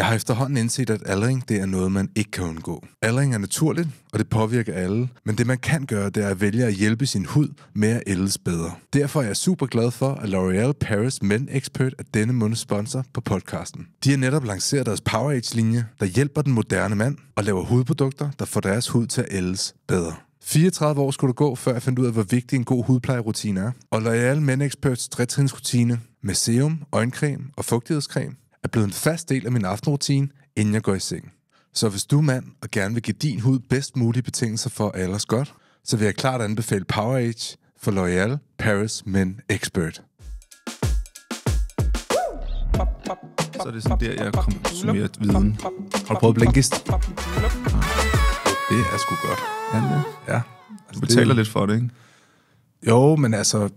Jeg har efterhånden indset, at aldring det er noget, man ikke kan undgå. Aldring er naturligt, og det påvirker alle, men det man kan gøre, det er at vælge at hjælpe sin hud med at ældes bedre. Derfor er jeg super glad for, at L'Oreal Paris Men Expert er denne måneds sponsor på podcasten. De har netop lanceret deres Power Age-linje, der hjælper den moderne mand og laver hudprodukter, der får deres hud til at ældes bedre. 34 år skulle du gå, før jeg fandt ud af, hvor vigtig en god hudplejerutine er. Og L'Oreal Men Experts 3 med serum, øjencreme og fugtighedscreme er blevet en fast del af min aftenrutine, inden jeg går i seng. Så hvis du er mand og gerne vil give din hud bedst mulige betingelser for at godt, så vil jeg klart anbefale Power Age for L'Oreal Paris Men Expert. Så er det sådan der, jeg kommer at viden. Har du prøvet Blinkist? Det er sgu godt. Ja, ja. Altså, du betaler det... lidt for det, ikke? Jo, men altså,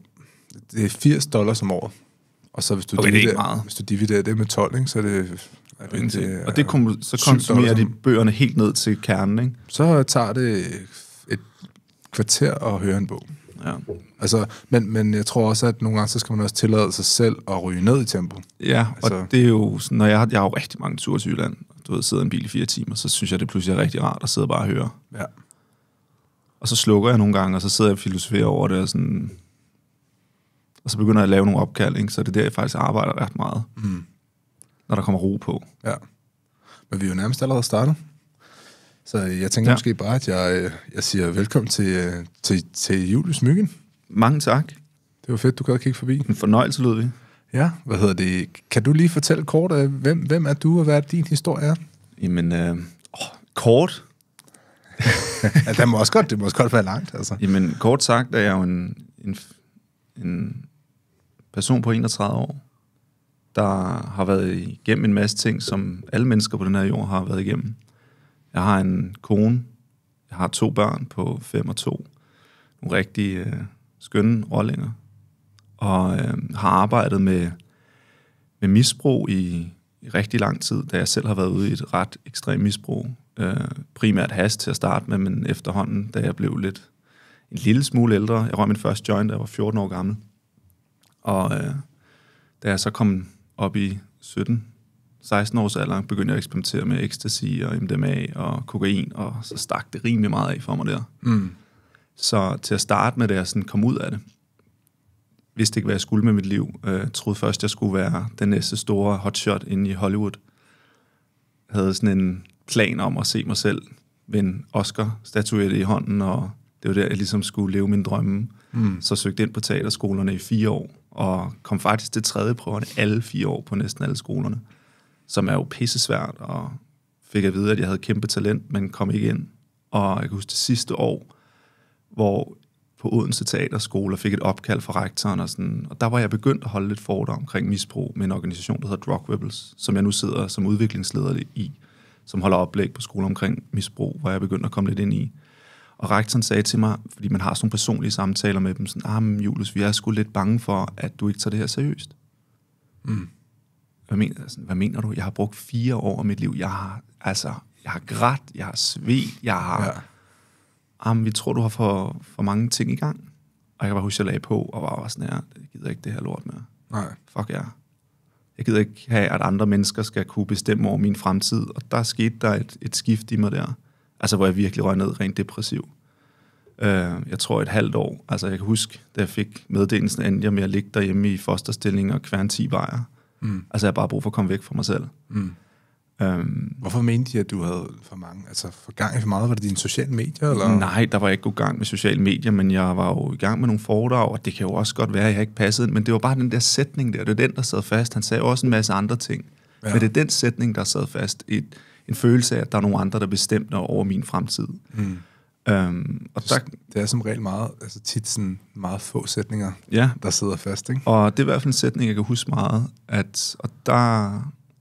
det er 80 dollars om året. Og så hvis du, okay, dividerer, det er meget. hvis du dividerer det med 12, ikke, så er det... Er det, det, er, og det kom, så konsumerer de bøgerne helt ned til kernen, ikke? Så tager det et kvarter at høre en bog. Ja. Altså, men, men jeg tror også, at nogle gange, så skal man også tillade sig selv at ryge ned i tempo. Ja, altså. og det er jo, når jeg, jeg har jo rigtig mange ture til Jylland, du ved, sidder i en bil i fire timer, så synes jeg, det pludselig er rigtig rart at sidde og bare høre. Ja. Og så slukker jeg nogle gange, og så sidder jeg og filosoferer over det, og sådan, og så begynder jeg at lave nogle opkald, ikke? så det er der, jeg faktisk arbejder ret meget, mm. når der kommer ro på. Ja, men vi er jo nærmest allerede startet. Så jeg tænker ja. måske bare, at jeg, øh, jeg siger velkommen til, øh, til, til Julius Myggen. Mange tak. Det var fedt, du gad kigge forbi. En fornøjelse, lød vi. Ja, hvad hedder det? Kan du lige fortælle kort, øh, hvem, hvem er du, og hvad er din historie er? Jamen, øh, åh, kort? ja, det, må også godt, det må også godt være langt, altså. Jamen, kort sagt er jeg jo en, en, en person på 31 år, der har været igennem en masse ting, som alle mennesker på den her jord har været igennem. Jeg har en kone, jeg har to børn på 5 og 2, nogle rigtig øh, skønne rollinger, og øh, har arbejdet med, med misbrug i, i rigtig lang tid, da jeg selv har været ude i et ret ekstremt misbrug. Øh, primært hast til at starte med, men efterhånden, da jeg blev lidt en lille smule ældre, jeg røg min første joint, da jeg var 14 år gammel, og øh, da jeg så kom op i 17, 16 års alder, begyndte jeg at eksperimentere med ecstasy og MDMA og kokain, og så stak det rimelig meget af for mig der. Mm. Så til at starte med, da jeg sådan kom ud af det, vidste ikke, hvad jeg skulle med mit liv. Øh, troede først, jeg skulle være den næste store hotshot inde i Hollywood. Havde sådan en plan om at se mig selv med en Oscar-statuette i hånden, og det var der, jeg ligesom skulle leve min drømme. Mm. Så søgte ind på teaterskolerne i fire år, og kom faktisk til tredje prøverne alle fire år på næsten alle skolerne, som er jo pissesvært, og fik at vide, at jeg havde kæmpe talent, men kom ikke ind. Og jeg kan huske det sidste år, hvor på Odense Teaterskole fik et opkald fra rektoren, og, sådan, og der var jeg begyndt at holde lidt fordrag omkring misbrug med en organisation, der hedder Drug Rebels, som jeg nu sidder som udviklingsleder i, som holder oplæg på skoler omkring misbrug, hvor jeg begyndte at komme lidt ind i. Og rektoren sagde til mig, fordi man har sådan nogle personlige samtaler med dem, sådan, ah, men Julius, vi er sgu lidt bange for, at du ikke tager det her seriøst. Mm. Hvad, mener, altså, hvad mener du? Jeg har brugt fire år af mit liv. Jeg har, altså, jeg har grædt, jeg har svedt, jeg har... Ja. Ah, men vi tror, du har for, for mange ting i gang. Og jeg kan bare huske, at jeg lagde på, og var sådan her, jeg gider ikke det her lort mere. Nej. Fuck ja. Yeah. Jeg gider ikke have, at andre mennesker skal kunne bestemme over min fremtid. Og der skete der et, et skift i mig der altså hvor jeg virkelig røg ned rent depressiv. Øh, jeg tror et halvt år, altså jeg kan huske, da jeg fik meddelelsen, endte jeg med at ligge derhjemme i fosterstilling og kværne 10 vejer. Mm. Altså jeg har bare brug for at komme væk fra mig selv. Mm. Øhm, Hvorfor mente de, at du havde for mange? Altså for gang i for meget? Var det dine sociale medier? Eller? Nej, der var jeg ikke god gang med sociale medier, men jeg var jo i gang med nogle foredrag, og det kan jo også godt være, at jeg ikke passede men det var bare den der sætning der, det var den, der sad fast. Han sagde også en masse andre ting. Ja. Men det er den sætning, der sad fast i et, en følelse af, at der er nogle andre, der bestemmer over min fremtid. Mm. Øhm, og der, det er som regel meget, altså tit sådan meget få sætninger, ja. der sidder fast. Ikke? Og det er i hvert fald en sætning, jeg kan huske meget. At, og, der,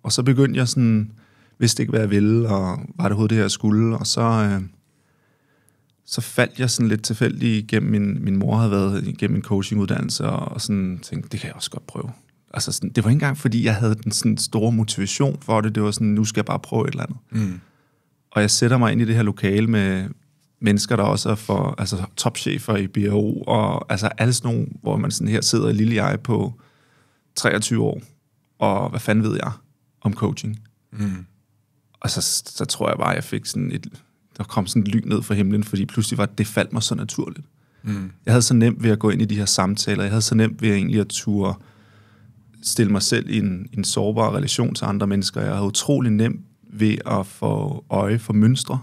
og så begyndte jeg sådan, vidste ikke, hvad jeg ville, og var det hovedet det, her, jeg skulle. Og så, øh, så faldt jeg sådan lidt tilfældigt igennem min, min mor havde været igennem en coachinguddannelse, og, og sådan tænkte, det kan jeg også godt prøve altså sådan, det var ikke engang, fordi jeg havde den sådan store motivation for det. Det var sådan, nu skal jeg bare prøve et eller andet. Mm. Og jeg sætter mig ind i det her lokale med mennesker, der også er for, altså topchefer i BRO, og altså alle sådan nogle, hvor man sådan her sidder i lille jeg på 23 år, og hvad fanden ved jeg om coaching? Mm. Og så, så tror jeg bare, jeg fik sådan et, der kom sådan et lyn ned fra himlen, fordi pludselig var det faldt mig så naturligt. Mm. Jeg havde så nemt ved at gå ind i de her samtaler, jeg havde så nemt ved egentlig at ture stille mig selv i en, en sårbar relation til andre mennesker. Jeg havde utrolig nemt ved at få øje for mønstre.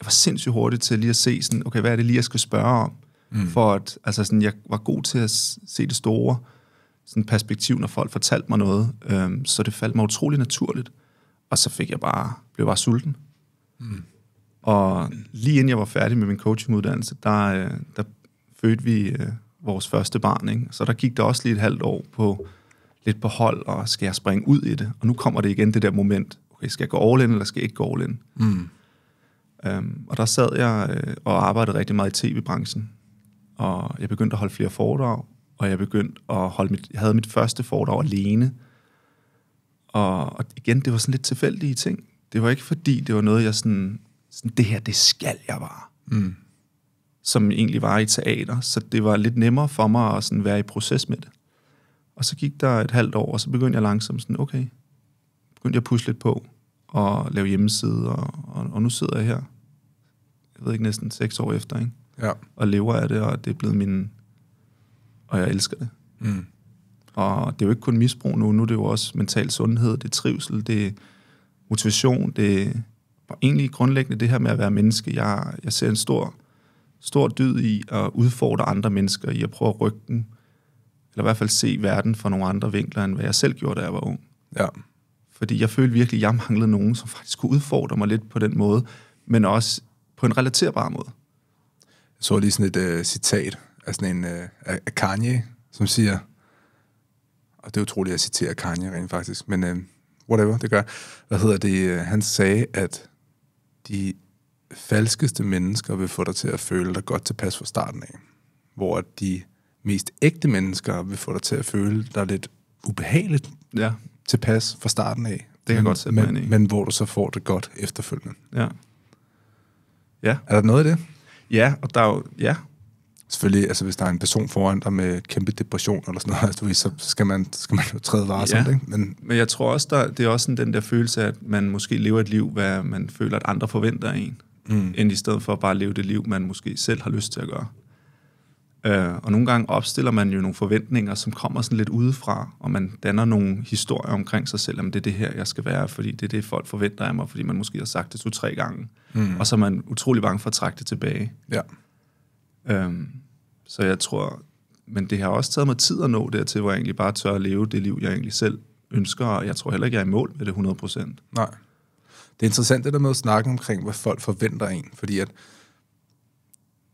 Jeg var sindssygt hurtig til lige at se, sådan, okay, hvad er det lige, jeg skal spørge om? Mm. For at, altså sådan, jeg var god til at se det store sådan perspektiv, når folk fortalte mig noget. Øhm, så det faldt mig utrolig naturligt. Og så fik jeg bare, blev bare sulten. Mm. Og lige inden jeg var færdig med min coachinguddannelse, der, øh, der fødte vi øh, vores første barn. Ikke? Så der gik der også lige et halvt år på, lidt på hold, og skal jeg springe ud i det? Og nu kommer det igen det der moment, okay, skal jeg gå all in, eller skal jeg ikke gå all in? Mm. Øhm, og der sad jeg øh, og arbejdede rigtig meget i tv-branchen, og jeg begyndte at holde flere foredrag, og jeg begyndte at holde mit, jeg havde mit første foredrag alene, og, og igen, det var sådan lidt tilfældige ting. Det var ikke fordi, det var noget, jeg sådan, sådan det her, det skal jeg bare. Mm. Som egentlig var i teater, så det var lidt nemmere for mig at sådan være i proces med det. Og så gik der et halvt år, og så begyndte jeg langsomt sådan, okay, begyndte jeg at pusle lidt på og lave hjemmeside, og, og, og nu sidder jeg her, jeg ved ikke, næsten seks år efter, ikke? Ja. og lever af det, og det er blevet min... Og jeg elsker det. Mm. Og det er jo ikke kun misbrug nu, nu er det jo også mental sundhed, det er trivsel, det er motivation, det er egentlig grundlæggende det her med at være menneske. Jeg, jeg ser en stor, stor dyd i at udfordre andre mennesker, i at prøve at rykke dem, eller i hvert fald se verden fra nogle andre vinkler, end hvad jeg selv gjorde, da jeg var ung. Ja. Fordi jeg følte virkelig, at jeg manglede nogen, som faktisk kunne udfordre mig lidt på den måde, men også på en relaterbar måde. Jeg så lige sådan et uh, citat af sådan en uh, af Kanye, som siger, og det er utroligt at citere Kanye rent faktisk, men uh, whatever, det gør. Hvad hedder det? Han sagde, at de falskeste mennesker vil få dig til at føle dig godt tilpas fra starten af. Hvor de mest ægte mennesker vil få dig til at føle dig lidt ubehageligt ja. tilpas fra starten af. Det kan men, godt sætte mig men, ind i. Men hvor du så får det godt efterfølgende. Ja. ja. Er der noget i det? Ja, og der er jo, ja. Selvfølgelig, altså hvis der er en person foran dig med kæmpe depression eller sådan noget, altså, så skal man, skal man jo træde varsomt, ja. ikke? Men, men jeg tror også, der, det er også sådan den der følelse, at man måske lever et liv, hvad man føler, at andre forventer af en, mm. end i stedet for at bare leve det liv, man måske selv har lyst til at gøre. Øh, og nogle gange opstiller man jo nogle forventninger, som kommer sådan lidt udefra, og man danner nogle historier omkring sig selv, om det er det her, jeg skal være, fordi det er det, folk forventer af mig, fordi man måske har sagt det to-tre gange. Mm. Og så er man utrolig bange for at trække det tilbage. Ja. Øhm, så jeg tror, men det har også taget mig tid at nå dertil, hvor jeg egentlig bare tør at leve det liv, jeg egentlig selv ønsker, og jeg tror heller ikke, jeg er i mål med det 100%. Nej. Det er interessant det der med at snakke omkring, hvad folk forventer af en, fordi at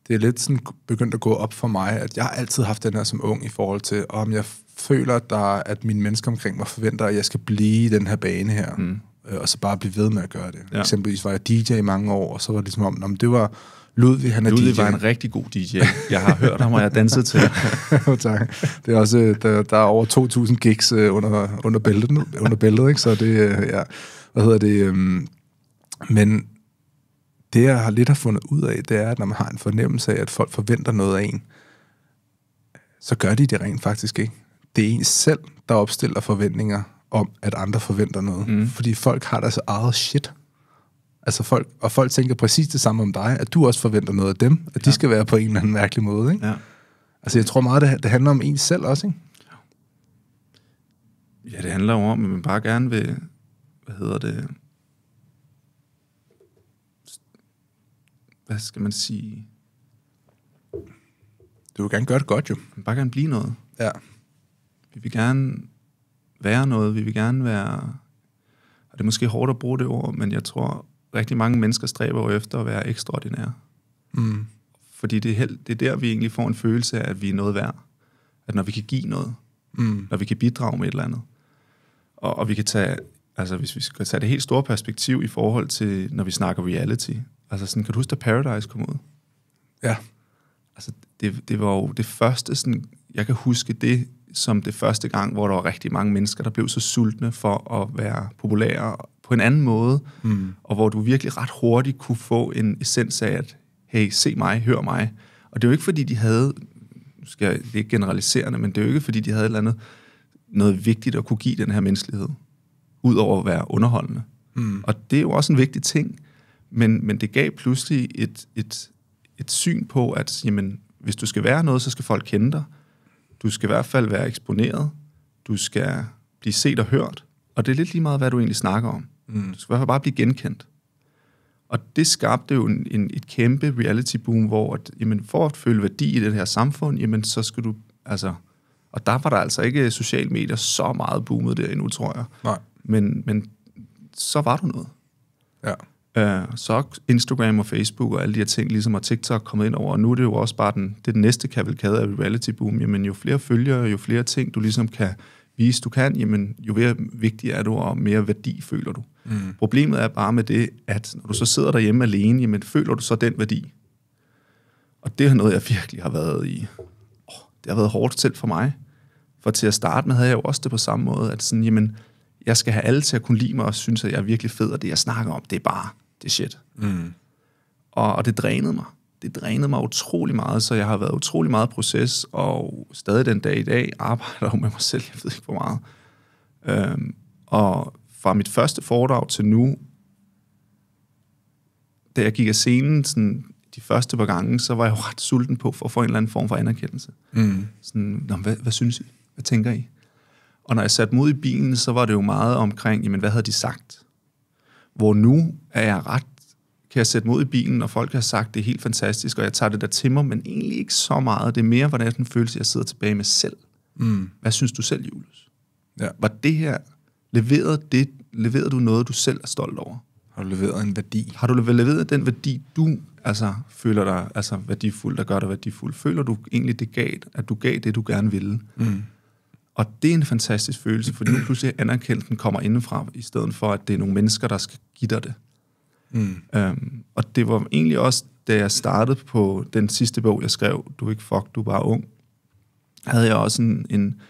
det er lidt sådan begyndt at gå op for mig, at jeg har altid haft den her som ung i forhold til, om jeg føler, der, at mine mennesker omkring mig forventer, at jeg skal blive i den her bane her, mm. øh, og så bare blive ved med at gøre det. Ja. Eksempelvis var jeg DJ i mange år, og så var det ligesom om, om det var Ludvig, han er Ludvig DJ. var en rigtig god DJ. Jeg har hørt ham, og jeg har danset til. tak. Det er også, øh, der, der er over 2.000 gigs øh, under, under, bæltet, under bæltet, ikke? så det, øh, ja, hvad hedder det, øhm, men det, jeg har lidt har fundet ud af, det er, at når man har en fornemmelse af, at folk forventer noget af en, så gør de det rent faktisk ikke. Det er en selv, der opstiller forventninger om, at andre forventer noget. Mm. Fordi folk har deres eget shit. Altså folk, og folk tænker præcis det samme om dig, at du også forventer noget af dem, at de ja. skal være på en eller anden mærkelig måde. Ikke? Ja. Altså jeg tror meget, det, det handler om en selv også, ikke? Ja, det handler jo om, at man bare gerne vil, hvad hedder det, hvad skal man sige, du vil gerne gøre det godt jo. Man bare gerne blive noget. Ja. Vi vil gerne være noget, vi vil gerne være, og det er måske hårdt at bruge det ord, men jeg tror, rigtig mange mennesker stræber efter at være ekstraordinære. Mm. Fordi det er, held, det er der, vi egentlig får en følelse af, at vi er noget værd. At når vi kan give noget, mm. når vi kan bidrage med et eller andet. Og, og vi kan tage, altså hvis vi skal tage det helt store perspektiv i forhold til, når vi snakker reality, Altså sådan, kan du huske, da Paradise kom ud? Ja. Altså, det, det var jo det første, sådan, jeg kan huske det som det første gang, hvor der var rigtig mange mennesker, der blev så sultne for at være populære på en anden måde, mm. og hvor du virkelig ret hurtigt kunne få en essens af, at hey, se mig, hør mig. Og det er jo ikke, fordi de havde, nu skal jeg, det er generaliserende, men det er jo ikke, fordi de havde et eller andet, noget vigtigt at kunne give den her menneskelighed, ud over at være underholdende. Mm. Og det er jo også en vigtig ting, men, men det gav pludselig et, et, et syn på, at jamen, hvis du skal være noget, så skal folk kende dig. Du skal i hvert fald være eksponeret. Du skal blive set og hørt. Og det er lidt lige meget, hvad du egentlig snakker om. Mm. Du skal i hvert fald bare blive genkendt. Og det skabte jo en, en, et kæmpe reality-boom, hvor at, jamen, for at føle værdi i det her samfund, jamen, så skal du... Altså, og der var der altså ikke sociale medier så meget boomet der endnu, tror jeg. Nej. Men, men så var du noget. Ja. Øh, så Instagram og Facebook og alle de her ting, ligesom og TikTok kommet ind over, og nu er det jo også bare den, det er den næste kavalkade af reality boom. Jamen, jo flere følgere, jo flere ting, du ligesom kan vise, du kan, jamen, jo mere vigtig er du, og mere værdi føler du. Mm. Problemet er bare med det, at når du så sidder derhjemme alene, jamen, føler du så den værdi? Og det er noget, jeg virkelig har været i. Oh, det har været hårdt selv for mig. For til at starte med havde jeg jo også det på samme måde, at sådan, jamen, jeg skal have alle til at kunne lide mig og synes, at jeg er virkelig fed, og det, jeg snakker om, det er bare det shit. Mm. Og, og det drænede mig. Det drænede mig utrolig meget, så jeg har været utrolig meget proces, og stadig den dag i dag arbejder jeg med mig selv, jeg ved ikke hvor meget. Øhm, og fra mit første foredrag til nu, da jeg gik af scenen sådan, de første par gange, så var jeg jo ret sulten på for at få en eller anden form for anerkendelse. Mm. Sådan, Nå, hvad, hvad synes I? Hvad tænker I? Og når jeg satte mod i bilen, så var det jo meget omkring, jamen, hvad havde de sagt? Hvor nu er jeg ret, kan jeg sætte mod i bilen, og folk har sagt, det er helt fantastisk, og jeg tager det der til mig, men egentlig ikke så meget. Det er mere, hvordan den følelse, jeg sidder tilbage med selv. Mm. Hvad synes du selv, Julius? Ja. Var det her, leverede, det, leverede du noget, du selv er stolt over? Har du leveret en værdi? Har du leveret den værdi, du altså, føler dig altså, værdifuld, der gør dig værdifuld? Føler du egentlig, det gav, at du gav det, du gerne ville? Mm. Og det er en fantastisk følelse, fordi nu pludselig anerkendelsen kommer indenfra, i stedet for, at det er nogle mennesker, der skal give dig det. Mm. Øhm, og det var egentlig også, da jeg startede på den sidste bog, jeg skrev, Du er ikke fuck, du er bare ung, havde jeg også en... en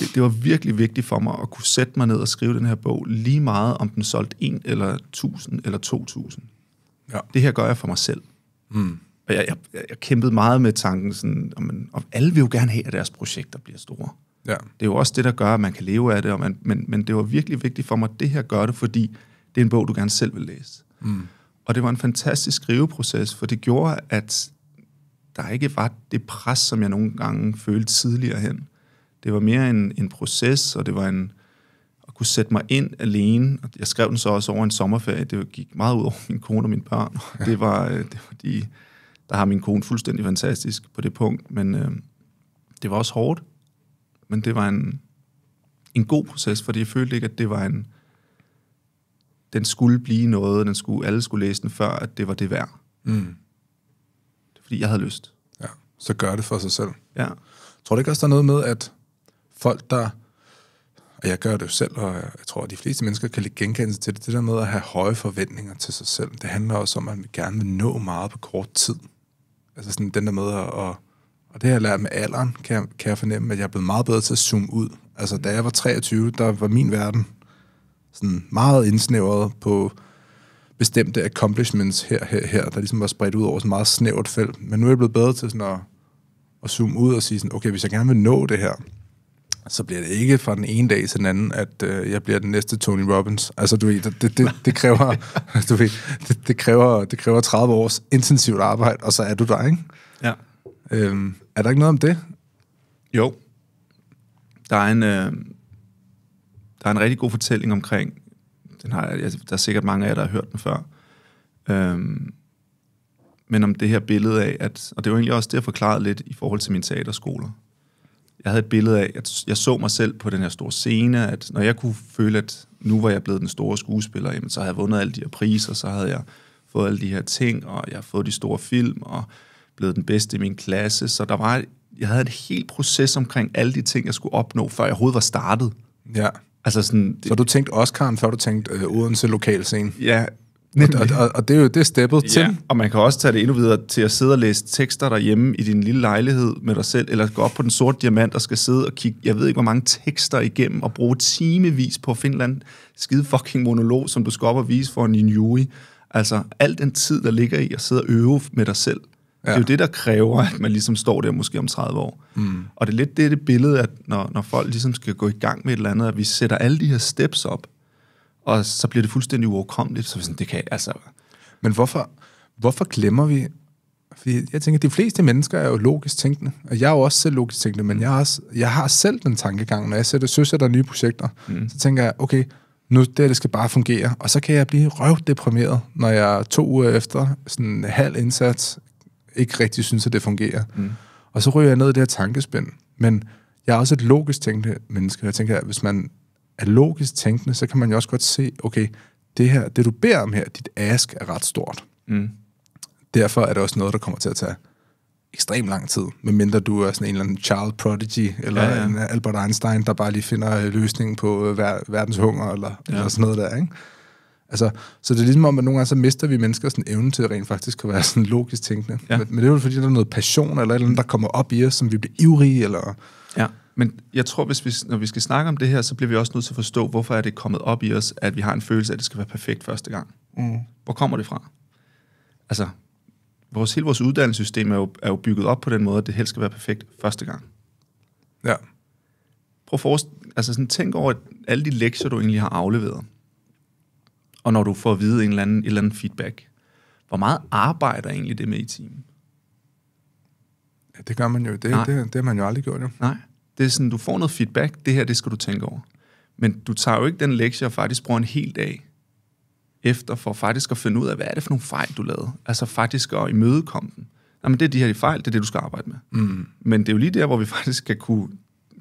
det, det var virkelig vigtigt for mig at kunne sætte mig ned og skrive den her bog, lige meget om den solgte en eller tusind eller to tusind. Ja. Det her gør jeg for mig selv. Mm. Og jeg, jeg, jeg kæmpede meget med tanken sådan, om, om alle vil jo gerne have, at deres projekter bliver store. Ja. Det er jo også det, der gør, at man kan leve af det, og man, men, men det var virkelig vigtigt for mig, at det her gør det, fordi det er en bog, du gerne selv vil læse. Mm. Og det var en fantastisk skriveproces, for det gjorde, at der ikke var det pres, som jeg nogle gange følte tidligere hen. Det var mere en, en proces, og det var en at kunne sætte mig ind alene. Jeg skrev den så også over en sommerferie. Det gik meget ud over min kone og mine børn. Ja. Det, var, øh, det var de, der har min kone fuldstændig fantastisk på det punkt, men øh, det var også hårdt men det var en, en god proces, fordi jeg følte ikke, at det var en, den skulle blive noget, den skulle, alle skulle læse den, før at det var det værd. Mm. Det er, fordi jeg havde lyst. Ja, så gør det for sig selv. Ja. Tror du ikke også, der er noget med, at folk, der... Og jeg gør det jo selv, og jeg tror, at de fleste mennesker kan lægge genkendelse til det. Det der med at have høje forventninger til sig selv, det handler også om, at man gerne vil nå meget på kort tid. Altså sådan den der med at, at og det har jeg lært med alderen, kan jeg, kan jeg fornemme, at jeg er blevet meget bedre til at zoome ud. Altså, da jeg var 23, der var min verden sådan meget indsnævret på bestemte accomplishments her, her, her, der ligesom var spredt ud over sådan meget snævert felt. Men nu er jeg blevet bedre til sådan at, at zoome ud og sige sådan, okay, hvis jeg gerne vil nå det her, så bliver det ikke fra den ene dag til den anden, at øh, jeg bliver den næste Tony Robbins. Altså, du ved, det, det, det, det kræver, du ved, det, det, kræver, det kræver 30 års intensivt arbejde, og så er du der, ikke? Ja. Øh, er der ikke noget om det? Jo. Der er en, øh, der er en rigtig god fortælling omkring, den har, altså, der er sikkert mange af jer, der har hørt den før, øh, men om det her billede af, at, og det var egentlig også det, jeg forklarede lidt i forhold til mine teaterskoler. Jeg havde et billede af, at jeg så mig selv på den her store scene, at når jeg kunne føle, at nu var jeg blevet den store skuespiller, jamen, så havde jeg vundet alle de her priser, så havde jeg fået alle de her ting, og jeg har fået de store film, og blevet den bedste i min klasse, så der var, jeg havde en hel proces omkring alle de ting, jeg skulle opnå, før jeg overhovedet var startet. Ja. Altså sådan, så du tænkte Oscar'en, før du tænkte øh, Odense lokalscene? Ja, Og, og, og det er jo det steppet ja. til. Og man kan også tage det endnu videre til at sidde og læse tekster derhjemme i din lille lejlighed med dig selv, eller gå op på den sorte diamant og skal sidde og kigge, jeg ved ikke hvor mange tekster igennem, og bruge timevis på Finland, skide fucking monolog, som du skal op og vise for en jury. Altså, al den tid, der ligger i at sidde og øve med dig selv, Ja. Det er jo det, der kræver, at man ligesom står der måske om 30 år. Mm. Og det er lidt det, det billede, at når, når folk ligesom skal gå i gang med et eller andet, at vi sætter alle de her steps op, og så bliver det fuldstændig uoverkommeligt. Så sådan, det kan altså... Men hvorfor, hvorfor glemmer vi... Fordi jeg tænker, at de fleste mennesker er jo logisk tænkende, og jeg er jo også selv logisk tænkende, men mm. jeg, har, også, jeg har selv den tankegang, når jeg sætter, søsætter nye projekter, mm. så tænker jeg, okay, nu det, det skal bare fungere, og så kan jeg blive røvdeprimeret, når jeg to uger efter sådan en halv indsats ikke rigtig synes, at det fungerer. Mm. Og så ryger jeg ned i det her tankespænd. Men jeg er også et logisk tænkende menneske. Jeg tænker, at hvis man er logisk tænkende, så kan man jo også godt se, okay, det her, det du beder om her, dit ask er ret stort. Mm. Derfor er det også noget, der kommer til at tage ekstremt lang tid, medmindre du er sådan en eller anden child prodigy, eller ja, ja. en Albert Einstein, der bare lige finder løsningen på øh, verdens hunger, eller, ja. eller sådan noget der, ikke? Altså, så det er ligesom om, at nogle gange så mister vi mennesker sådan evne til rent faktisk at være sådan logisk tænkende. Ja. Men, men det er jo fordi, der er noget passion eller noget, eller der kommer op i os, som vi bliver ivrige eller... Ja, men jeg tror, hvis vi, når vi skal snakke om det her, så bliver vi også nødt til at forstå, hvorfor er det kommet op i os, at vi har en følelse af, at det skal være perfekt første gang. Mm. Hvor kommer det fra? Altså, vores, hele vores uddannelsessystem er jo, er jo bygget op på den måde, at det helst skal være perfekt første gang. Ja. Prøv at forst, altså sådan, tænk over alle de lektier, du egentlig har afleveret og når du får at vide en eller anden, et eller andet feedback. Hvor meget arbejder egentlig det med i timen? Ja, det gør man jo. Det, det, det har man jo aldrig gjort, jo. Nej. Det er sådan, du får noget feedback. Det her, det skal du tænke over. Men du tager jo ikke den lektie og faktisk bruger en hel dag efter for faktisk at finde ud af, hvad er det for nogle fejl, du lavede? Altså faktisk at imødekomme dem. Jamen, det er de her de fejl, det er det, du skal arbejde med. Mm. Men det er jo lige der, hvor vi faktisk kan kunne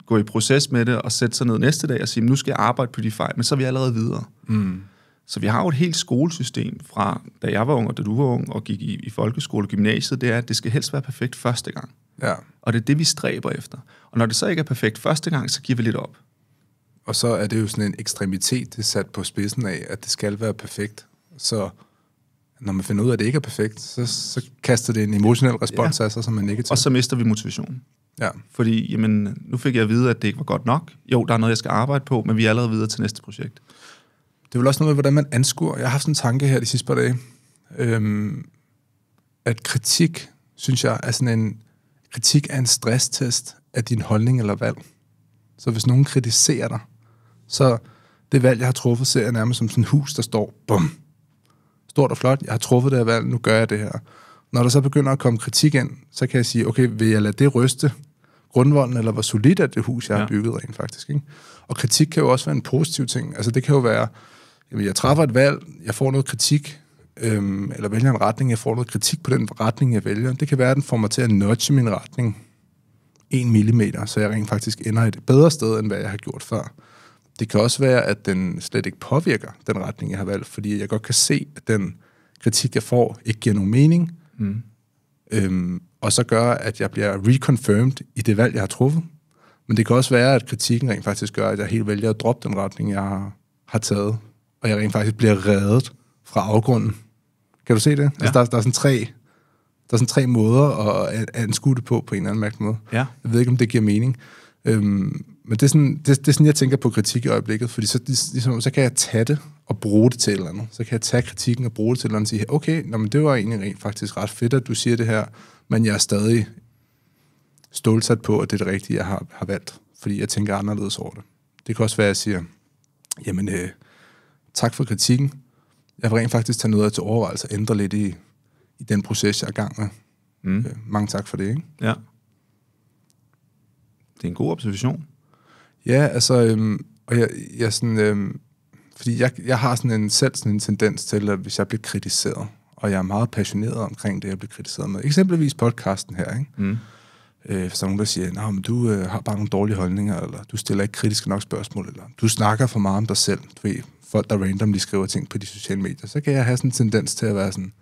gå i proces med det og sætte sig ned næste dag og sige, nu skal jeg arbejde på de fejl, men så er vi allerede videre. Mm. Så vi har jo et helt skolesystem fra, da jeg var ung og da du var ung og gik i, i folkeskole og gymnasiet, det er, at det skal helst være perfekt første gang. Ja. Og det er det, vi stræber efter. Og når det så ikke er perfekt første gang, så giver vi lidt op. Og så er det jo sådan en ekstremitet, det er sat på spidsen af, at det skal være perfekt. Så når man finder ud af, at det ikke er perfekt, så, så kaster det en emotionel respons ja. af sig, som er negativ. Og så mister vi motivationen. Ja. Fordi, jamen, nu fik jeg at vide, at det ikke var godt nok. Jo, der er noget, jeg skal arbejde på, men vi er allerede videre til næste projekt. Det er vel også noget med, hvordan man anskuer. Jeg har haft sådan en tanke her de sidste par dage, øhm, at kritik, synes jeg, er sådan en... Kritik er en stresstest af din holdning eller valg. Så hvis nogen kritiserer dig, så det valg, jeg har truffet, ser jeg nærmest som sådan et hus, der står bum. Stort og flot, jeg har truffet det her valg, nu gør jeg det her. Når der så begynder at komme kritik ind, så kan jeg sige, okay, vil jeg lade det ryste grundvolden, eller hvor solidt er det hus, jeg ja. har bygget rent faktisk. Ikke? Og kritik kan jo også være en positiv ting. Altså det kan jo være, jamen, jeg træffer et valg, jeg får noget kritik, øhm, eller vælger en retning, jeg får noget kritik på den retning, jeg vælger. Det kan være, at den får mig til at nudge min retning en millimeter, så jeg rent faktisk ender et bedre sted, end hvad jeg har gjort før. Det kan også være, at den slet ikke påvirker den retning, jeg har valgt, fordi jeg godt kan se, at den kritik, jeg får, ikke giver nogen mening, mm. øhm, og så gør, at jeg bliver reconfirmed i det valg, jeg har truffet. Men det kan også være, at kritikken rent faktisk gør, at jeg helt vælger at droppe den retning, jeg har, taget og jeg rent faktisk bliver reddet fra afgrunden. Kan du se det? Altså, ja. Altså, der, der er sådan tre der er sådan tre måder at anskue det på, på en eller anden mærkelig måde. Ja. Jeg ved ikke, om det giver mening. Øhm, men det er, sådan, det, det er sådan, jeg tænker på kritik i øjeblikket, fordi så, ligesom, så kan jeg tage det og bruge det til et eller andet. Så kan jeg tage kritikken og bruge det til et eller andet og sige, okay, nå, men det var egentlig rent faktisk ret fedt, at du siger det her, men jeg er stadig stålsat på, at det er det rigtige, jeg har, har valgt, fordi jeg tænker anderledes over det. Det kan også være, at jeg siger, jamen, øh, tak for kritikken. Jeg vil rent faktisk tage noget af til overvejelse og ændre lidt i, i den proces, jeg er i gang med. Mm. Øh, mange tak for det, ikke? Ja. Det er en god observation. Ja, altså, øhm, og jeg, jeg sådan, øhm, fordi jeg, jeg har sådan en, selv sådan en tendens til, at hvis jeg bliver kritiseret, og jeg er meget passioneret omkring det, jeg bliver kritiseret med, eksempelvis podcasten her, ikke? Mm Øh, så er nogen, der siger, at du øh, har bare nogle dårlige holdninger, eller du stiller ikke kritiske nok spørgsmål, eller du snakker for meget om dig selv. Du ved, folk, der randomly skriver ting på de sociale medier, så kan jeg have sådan en tendens til at være sådan,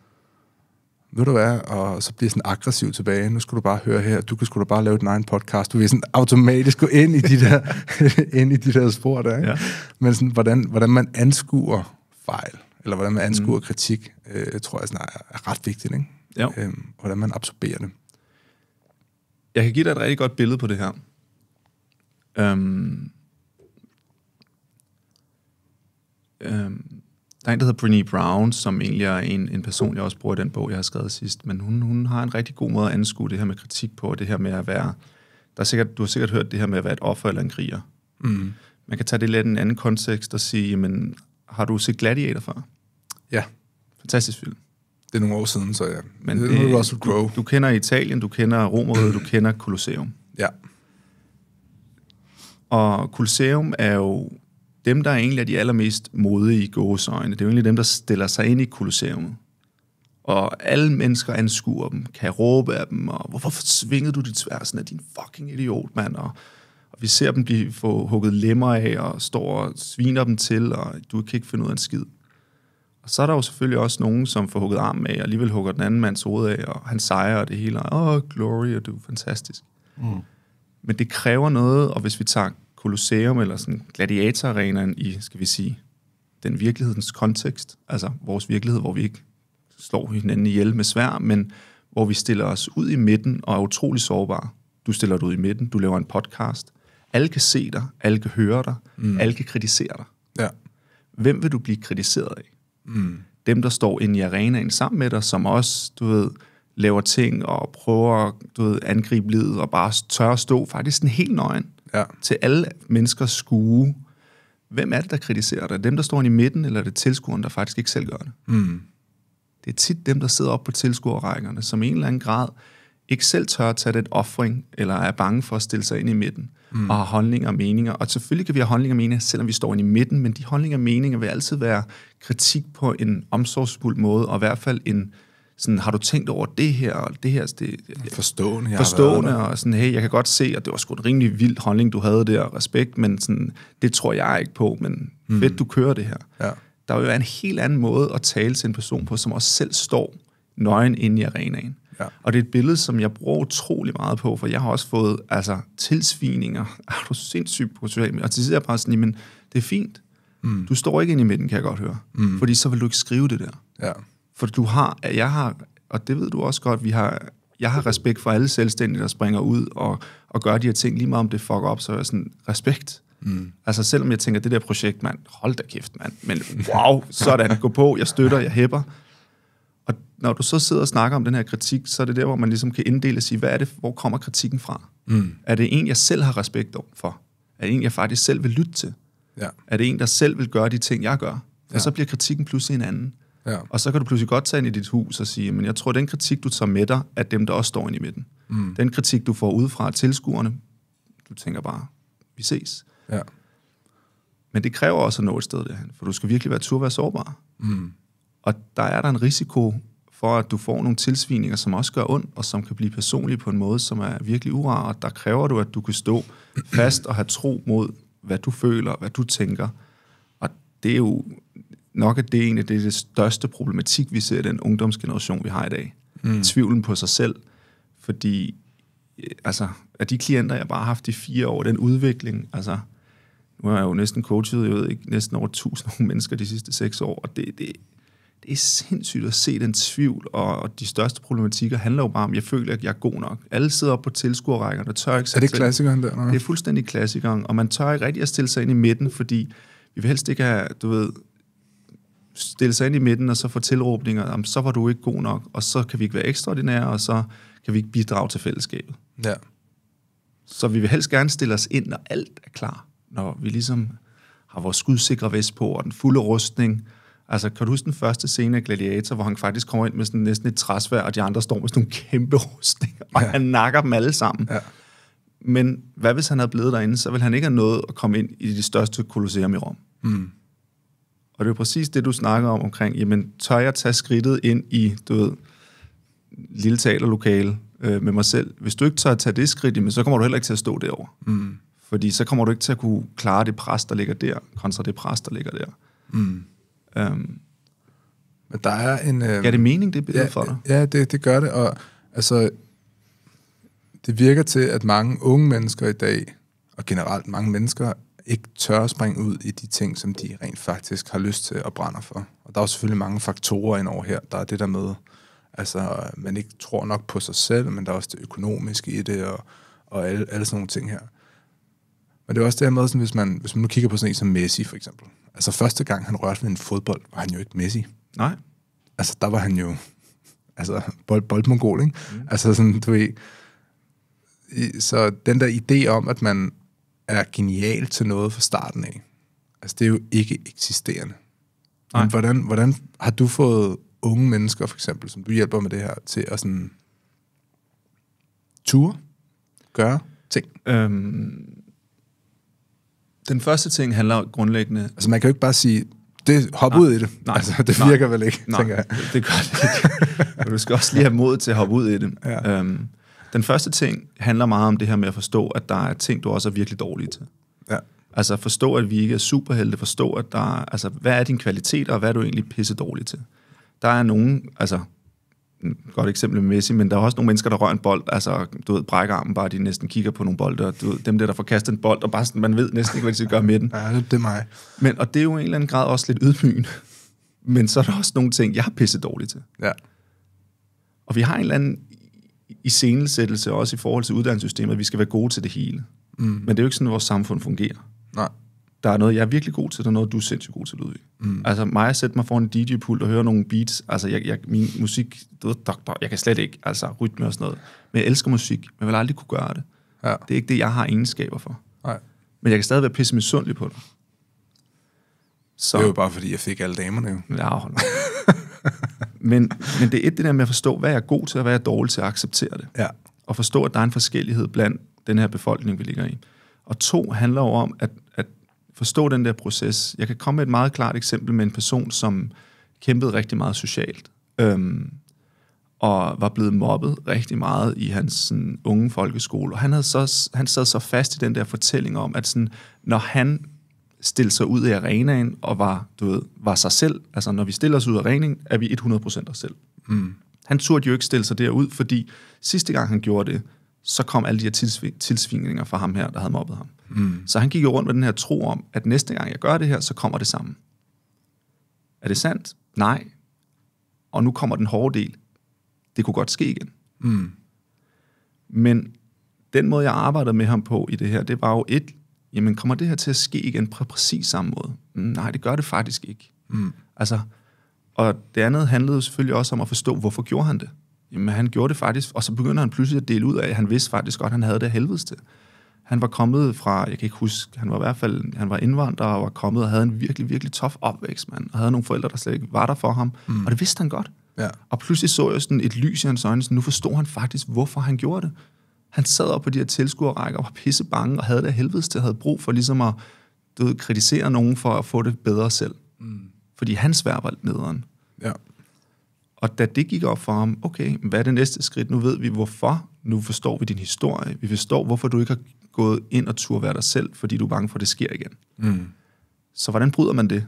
ved du hvad, og så bliver sådan aggressiv tilbage, nu skal du bare høre her, du kan sgu da bare lave din egen podcast, du vil sådan automatisk gå ind i de der, ind i de der spor der, ikke? Ja. men sådan, hvordan, hvordan man anskuer fejl, eller hvordan man anskuer mm. kritik, øh, tror jeg sådan, er, er ret vigtigt, ikke? Øhm, hvordan man absorberer det jeg kan give dig et rigtig godt billede på det her. Øhm, øhm, der er en, der hedder Brené Brown, som egentlig er en, en person, jeg også bruger i den bog, jeg har skrevet sidst, men hun, hun har en rigtig god måde at anskue det her med kritik på, og det her med at være... Der er sikkert, du har sikkert hørt det her med at være et offer eller en kriger. Mm. Man kan tage det lidt i en anden kontekst og sige, men har du set Gladiator før? Ja. Fantastisk film det er nogle år siden, så ja. Men det, det er Russell Crowe. Du, du kender Italien, du kender Romeriet, du kender Colosseum. Ja. Og Colosseum er jo dem, der egentlig er de allermest modige i gåsøjne. Det er jo egentlig dem, der stiller sig ind i Colosseum. Og alle mennesker anskuer dem, kan råbe af dem, og hvorfor svingede du dit svær sådan af din fucking idiot, mand? Og, og vi ser dem blive få hugget lemmer af, og står og sviner dem til, og du kan ikke finde ud af en skid. Og så er der jo selvfølgelig også nogen, som får hugget arm af, og alligevel hugger den anden mands hoved af, og han sejrer og det hele. Åh, oh, glory, og du er fantastisk. Mm. Men det kræver noget, og hvis vi tager Colosseum eller sådan gladiatorarenaen i, skal vi sige, den virkelighedens kontekst, altså vores virkelighed, hvor vi ikke slår hinanden ihjel med svær, men hvor vi stiller os ud i midten og er utrolig sårbare. Du stiller dig ud i midten, du laver en podcast. Alle kan se dig, alle kan høre dig, mm. alle kan kritisere dig. Ja. Hvem vil du blive kritiseret af? Mm. Dem, der står inde i arenaen sammen med dig, som også, du ved, laver ting og prøver at du ved, angribe livet og bare tør at stå faktisk den helt nøgen ja. til alle menneskers skue. Hvem er det, der kritiserer dig? Dem, der står i midten, eller er det tilskueren, der faktisk ikke selv gør det? Mm. Det er tit dem, der sidder oppe på tilskuerrækkerne, som i en eller anden grad ikke selv tør at tage den offring, eller er bange for at stille sig ind i midten, mm. og har holdninger og meninger. Og selvfølgelig kan vi have holdninger og meninger, selvom vi står ind i midten, men de holdninger og meninger vil altid være kritik på en omsorgsfuld måde, og i hvert fald en, sådan, har du tænkt over det her, og det her... Det, forstående. Jeg forstående, og sådan, hey, jeg kan godt se, at det var sgu en rimelig vild holdning, du havde der, respekt, men sådan, det tror jeg ikke på, men mm. fedt, du kører det her. Ja. Der vil være en helt anden måde at tale til en person på, som også selv står nøgen inde i arenaen. Ja. Og det er et billede, som jeg bruger utrolig meget på, for jeg har også fået altså, tilsvininger. Er du sindssygt på social Og til sidst er jeg bare sådan, men det er fint. Mm. Du står ikke ind i midten, kan jeg godt høre. Mm. Fordi så vil du ikke skrive det der. Ja. For du har, jeg har, og det ved du også godt, vi har, jeg har respekt for alle selvstændige, der springer ud og, og gør de her ting, lige meget om det fucker op, så er jeg sådan, respekt. Mm. Altså selvom jeg tænker, det der projekt, mand, hold da kæft, mand, men wow, sådan, gå på, jeg støtter, jeg hæpper når du så sidder og snakker om den her kritik, så er det der, hvor man ligesom kan inddele og sige, hvad er det, hvor kommer kritikken fra? Mm. Er det en, jeg selv har respekt for? Er det en, jeg faktisk selv vil lytte til? Ja. Er det en, der selv vil gøre de ting, jeg gør? Ja. ja. så bliver kritikken pludselig en anden. Ja. Og så kan du pludselig godt tage ind i dit hus og sige, men jeg tror, den kritik, du tager med dig, er dem, der også står ind i midten. Mm. Den kritik, du får udefra tilskuerne, du tænker bare, vi ses. Ja. Men det kræver også at nå et sted derhen, for du skal virkelig være tur være sårbar. Mm. Og der er der en risiko for at du får nogle tilsvininger, som også gør ondt, og som kan blive personlige på en måde, som er virkelig urar, og der kræver du, at du kan stå fast og have tro mod, hvad du føler, hvad du tænker. Og det er jo nok, at det er egentlig det, er det største problematik, vi ser i den ungdomsgeneration, vi har i dag. Mm. Tvivlen på sig selv, fordi øh, altså, af de klienter, jeg bare har haft i fire år, den udvikling, altså, nu har jeg jo næsten coachet, jeg ved ikke, næsten over tusind mennesker de sidste seks år, og det, det, det er sindssygt at se den tvivl, og, og de største problematikker handler jo bare om, jeg føler, at jeg er god nok. Alle sidder op på tilskuerrækkerne, og tør ikke... Er det klassikeren der? Eller? Det er fuldstændig klassikeren, og man tør ikke rigtig at stille sig ind i midten, fordi vi vil helst ikke have, du ved, stille sig ind i midten, og så få tilråbninger, om så var du ikke god nok, og så kan vi ikke være ekstraordinære, og så kan vi ikke bidrage til fællesskabet. Ja. Så vi vil helst gerne stille os ind, når alt er klar. Når vi ligesom har vores skudsikre vest på, og den fulde rustning, Altså, kan du huske den første scene af Gladiator, hvor han faktisk kommer ind med sådan næsten et træsvær, og de andre står med sådan nogle kæmpe rustninger, og ja. han nakker dem alle sammen. Ja. Men hvad hvis han havde blevet derinde, så ville han ikke have nået at komme ind i det største kolosseum i Rom. Mm. Og det er præcis det, du snakker om omkring, jamen, tør jeg tage skridtet ind i, du ved, lille teaterlokale øh, med mig selv? Hvis du ikke tør at tage det skridt, jamen, så kommer du heller ikke til at stå derovre. Mm. Fordi så kommer du ikke til at kunne klare det pres, der ligger der, kontra det pres, der ligger der. Mm. Um, Men der er en... Øh, gør det mening, det billede ja, for dig? Ja, det, det gør det, og altså, det virker til, at mange unge mennesker i dag, og generelt mange mennesker, ikke tør at springe ud i de ting, som de rent faktisk har lyst til og brænder for. Og der er jo selvfølgelig mange faktorer indover her. Der er det der med, altså man ikke tror nok på sig selv, men der er også det økonomiske i det, og, og alle, alle sådan nogle ting her. Men det er også det her med, sådan, hvis, man, hvis man nu kigger på sådan en som Messi for eksempel, Altså første gang, han rørte ved en fodbold, var han jo ikke Messi. Nej. Altså der var han jo altså bold, boldmongol, ikke? Mm. Altså sådan, du ved... Så den der idé om, at man er genial til noget fra starten af, altså det er jo ikke eksisterende. Nej. Men hvordan, hvordan har du fået unge mennesker, for eksempel, som du hjælper med det her, til at sådan ture, gøre ting? Øhm, den første ting handler grundlæggende... Altså man kan jo ikke bare sige, det, hop nej, ud i det. Nej, altså, det virker nej, vel ikke, nej, tænker jeg. Det, det gør det ikke. Men du skal også lige have mod til at hoppe ud i det. Ja. Øhm, den første ting handler meget om det her med at forstå, at der er ting, du også er virkelig dårlig til. Ja. Altså forstå, at vi ikke er superhelte. Forstå, at der er, altså, hvad er dine kvaliteter, og hvad er du egentlig pisse dårlig til? Der er nogen, altså godt eksempel med Messi, men der er også nogle mennesker, der rører en bold, altså, du ved, brækker armen bare, de næsten kigger på nogle bolde, du ved, dem der, der får kastet en bold, og bare sådan, man ved næsten ikke, hvad de skal gøre med den. Ja, det, det er mig. Men, og det er jo i en eller anden grad også lidt ydmygende, men så er der også nogle ting, jeg er pisse dårlig til. Ja. Og vi har en eller anden iscenesættelse også i forhold til uddannelsessystemet, at vi skal være gode til det hele. Mm. Men det er jo ikke sådan, vores samfund fungerer. Nej der er noget, jeg er virkelig god til, der er noget, du er sindssygt god til, Ludvig. Mm. Altså mig at sætte mig foran en DJ-pult og høre nogle beats, altså jeg, jeg, min musik, du ved, doktor, jeg kan slet ikke, altså rytme og sådan noget. Men jeg elsker musik, men jeg vil aldrig kunne gøre det. Ja. Det er ikke det, jeg har egenskaber for. Nej. Men jeg kan stadig være pisse misundelig på dig. Så. Det er jo bare, fordi jeg fik alle damerne jo. Ja, hold men, men det er et det der med at forstå, hvad jeg er god til, og hvad jeg er dårlig til at acceptere det. Ja. Og forstå, at der er en forskellighed blandt den her befolkning, vi ligger i. Og to handler jo om, at, at forstå den der proces. Jeg kan komme med et meget klart eksempel med en person, som kæmpede rigtig meget socialt, øhm, og var blevet mobbet rigtig meget i hans sådan, unge folkeskole. Og han, havde så, han sad så fast i den der fortælling om, at sådan, når han stillede sig ud i arenaen og var, du ved, var sig selv. Altså, når vi stiller os ud af arenaen, er vi 100% os selv. Mm. Han turde jo ikke stille sig derud, fordi sidste gang han gjorde det, så kom alle de her tilsvingninger fra ham her, der havde mobbet ham. Mm. Så han gik jo rundt med den her tro om, at næste gang jeg gør det her, så kommer det samme. Er det sandt? Nej. Og nu kommer den hårde del. Det kunne godt ske igen. Mm. Men den måde, jeg arbejdede med ham på i det her, det var jo et, jamen kommer det her til at ske igen på præcis samme måde? Mm, nej, det gør det faktisk ikke. Mm. Altså, og det andet handlede selvfølgelig også om at forstå, hvorfor gjorde han det? Jamen, han gjorde det faktisk, og så begynder han pludselig at dele ud af, at han vidste faktisk godt, at han havde det helvedes til. Han var kommet fra, jeg kan ikke huske, han var i hvert fald, han var indvandrer og var kommet og havde en virkelig, virkelig tof opvækst, mand. Og havde nogle forældre, der slet ikke var der for ham. Mm. Og det vidste han godt. Ja. Og pludselig så jeg sådan et lys i hans øjne, så nu forstod han faktisk, hvorfor han gjorde det. Han sad op på de her tilskuerrækker og var pisse bange og havde det helvedes til, havde brug for ligesom at du ved, kritisere nogen for at få det bedre selv. Mm. Fordi hans værd var nederen. Ja. Og da det gik op for ham, okay, hvad er det næste skridt? Nu ved vi hvorfor, nu forstår vi din historie, vi forstår, hvorfor du ikke har gået ind og tur være dig selv, fordi du er bange for, at det sker igen. Mm. Så hvordan bryder man det?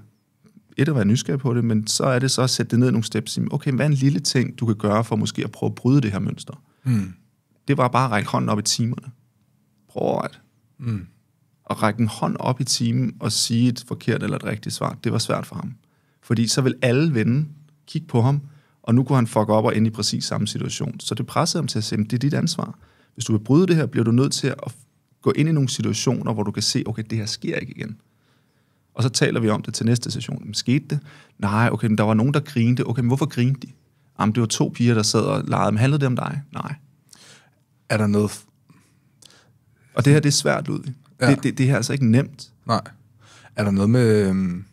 Et at være nysgerrig på det, men så er det så at sætte det ned nogle steps. Okay, hvad er en lille ting, du kan gøre for måske at prøve at bryde det her mønster? Mm. Det var bare at række hånden op i timerne. Prøv at... Mm. At række en hånd op i timen og sige et forkert eller et rigtigt svar, det var svært for ham. Fordi så vil alle vende, kigge på ham, og nu kunne han fuck op og ende i præcis samme situation. Så det pressede ham til at sige, det er dit ansvar. Hvis du vil bryde det her, bliver du nødt til at gå ind i nogle situationer, hvor du kan se, okay, det her sker ikke igen. Og så taler vi om det til næste session. Men skete det? Nej, okay, men der var nogen, der grinede. Okay, men hvorfor grinede de? Jamen, det var to piger, der sad og legede. Men handlede det om dig? Nej. Er der noget... Og det her, det er svært, ud. Ja. Det, det, det her er altså ikke nemt. Nej. Er der noget med... Øhm,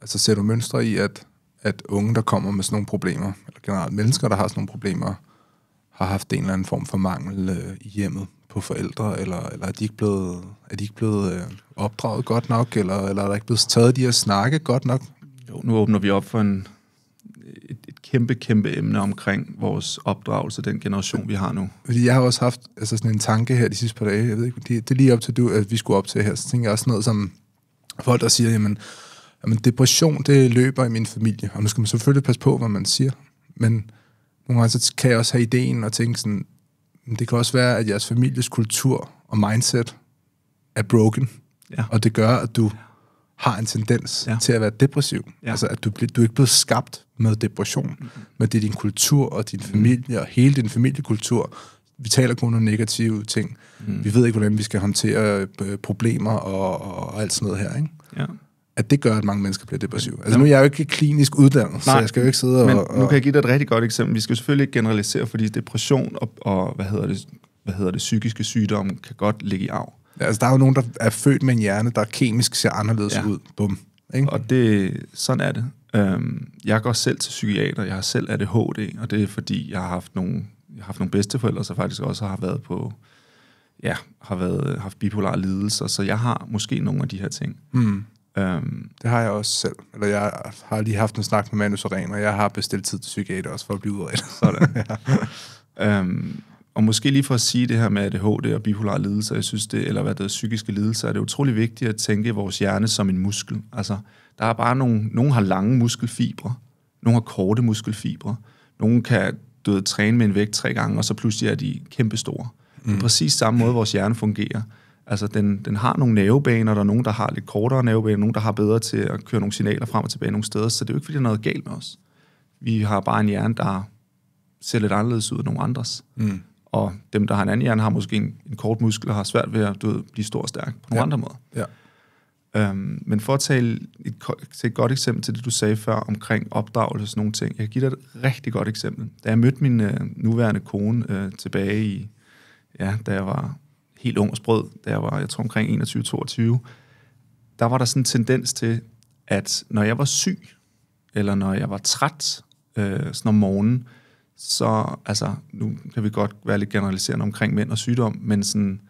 altså, ser du mønstre i, at at unge, der kommer med sådan nogle problemer, eller generelt mennesker, der har sådan nogle problemer, har haft en eller anden form for mangel øh, i hjemmet på forældre, eller, eller er de ikke blevet, er de ikke blevet øh, opdraget godt nok, eller, eller er der ikke blevet taget de at snakke godt nok? Jo, nu åbner vi op for en, et, et kæmpe, kæmpe emne omkring vores opdragelse, den generation, vi har nu. Fordi jeg har også haft altså sådan en tanke her de sidste par dage, jeg ved ikke, det, det er lige op til du, at vi skulle op til her, så tænker jeg også noget som folk, der siger, jamen, øh, Jamen, depression, det løber i min familie, og nu skal man selvfølgelig passe på, hvad man siger, men nogle gange så kan jeg også have ideen og tænke sådan, det kan også være, at jeres families kultur og mindset er broken, ja. og det gør, at du har en tendens ja. til at være depressiv. Ja. Altså, at du, du er ikke blevet skabt med depression, mm-hmm. men det er din kultur og din mm-hmm. familie mm. og hele din familiekultur. Vi taler kun om negative ting. Mm. Vi ved ikke, hvordan vi skal håndtere øh, problemer og, og, og alt sådan noget her, ikke? Ja at det gør, at mange mennesker bliver depressive. Altså nu er jeg jo ikke klinisk uddannet, Nej, så jeg skal jo ikke sidde og... Men nu kan jeg give dig et rigtig godt eksempel. Vi skal selvfølgelig ikke generalisere, fordi depression og, og hvad, hedder det, hvad hedder det, psykiske sygdomme kan godt ligge i arv. Ja, altså der er jo nogen, der er født med en hjerne, der kemisk ser anderledes ja. ud. Bum. Ikke? Og det, sådan er det. Øhm, jeg går selv til psykiater, jeg har selv ADHD, og det er fordi, jeg har haft nogle, jeg har haft nogle bedsteforældre, som faktisk også har været på, ja, har været, haft bipolar lidelser, så jeg har måske nogle af de her ting. Mm. Um, det har jeg også selv. Eller jeg har lige haft en snak med Manus og Ren, og jeg har bestilt tid til psykiater også for at blive udredt. Sådan. ja. um, og måske lige for at sige det her med ADHD og bipolar lidelser, jeg synes det, eller hvad det er, psykiske lidelser, er det utrolig vigtigt at tænke vores hjerne som en muskel. Altså, der er bare nogle, nogle har lange muskelfibre, nogle har korte muskelfibre, nogle kan du ved, træne med en vægt tre gange, og så pludselig er de kæmpestore. Mm. Det er præcis samme måde, vores hjerne fungerer. Altså, den, den har nogle nervebaner, der er nogen, der har lidt kortere nervebaner, nogen, der har bedre til at køre nogle signaler frem og tilbage nogle steder, så det er jo ikke, fordi der er noget galt med os. Vi har bare en hjerne, der ser lidt anderledes ud end nogle andres. Mm. Og dem, der har en anden hjerne, har måske en, en kort muskel og har svært ved at du ved, blive stor og stærk på nogle ja. andre måder. Ja. Øhm, men for at tage et, til et godt eksempel til det, du sagde før omkring opdragelse og sådan nogle ting. Jeg kan give dig et rigtig godt eksempel. Da jeg mødte min øh, nuværende kone øh, tilbage i, ja, da jeg var helt ung og sprød, da jeg var, jeg tror, omkring 21-22, der var der sådan en tendens til, at når jeg var syg, eller når jeg var træt, øh, sådan om morgenen, så, altså, nu kan vi godt være lidt generaliserende omkring mænd og sygdom, men sådan,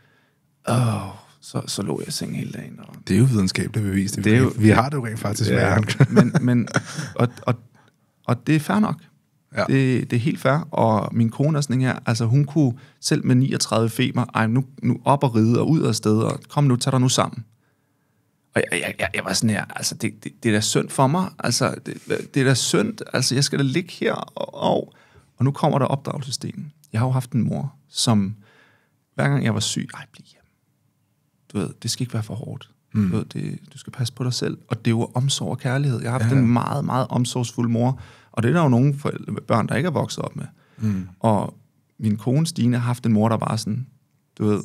åh, så, så lå jeg i sengen hele dagen. Og... Det er jo videnskabeligt bevist. Det, det er jo, vi har det jo rent faktisk ja, med men, men, og, og, og det er fair nok. Ja. Det, det er helt fair. Og min kone er sådan her, altså hun kunne selv med 39 feber, ej, nu, nu op og ride og ud af sted, og kom nu, tag dig nu sammen. Og jeg, jeg, jeg, jeg var sådan her, altså det, det, det er da synd for mig, altså det, det er da synd, altså jeg skal da ligge her, og, og, og nu kommer der opdragelsesdelen. Jeg har jo haft en mor, som hver gang jeg var syg, ej, bliv hjemme. Du ved, det skal ikke være for hårdt. Mm. Du, ved, det, du skal passe på dig selv, og det var omsorg og kærlighed. Jeg har haft ja. en meget, meget omsorgsfuld mor, og det er der jo nogle forældre, børn, der ikke er vokset op med. Mm. Og min kone Stine har haft en mor, der bare sådan, du ved,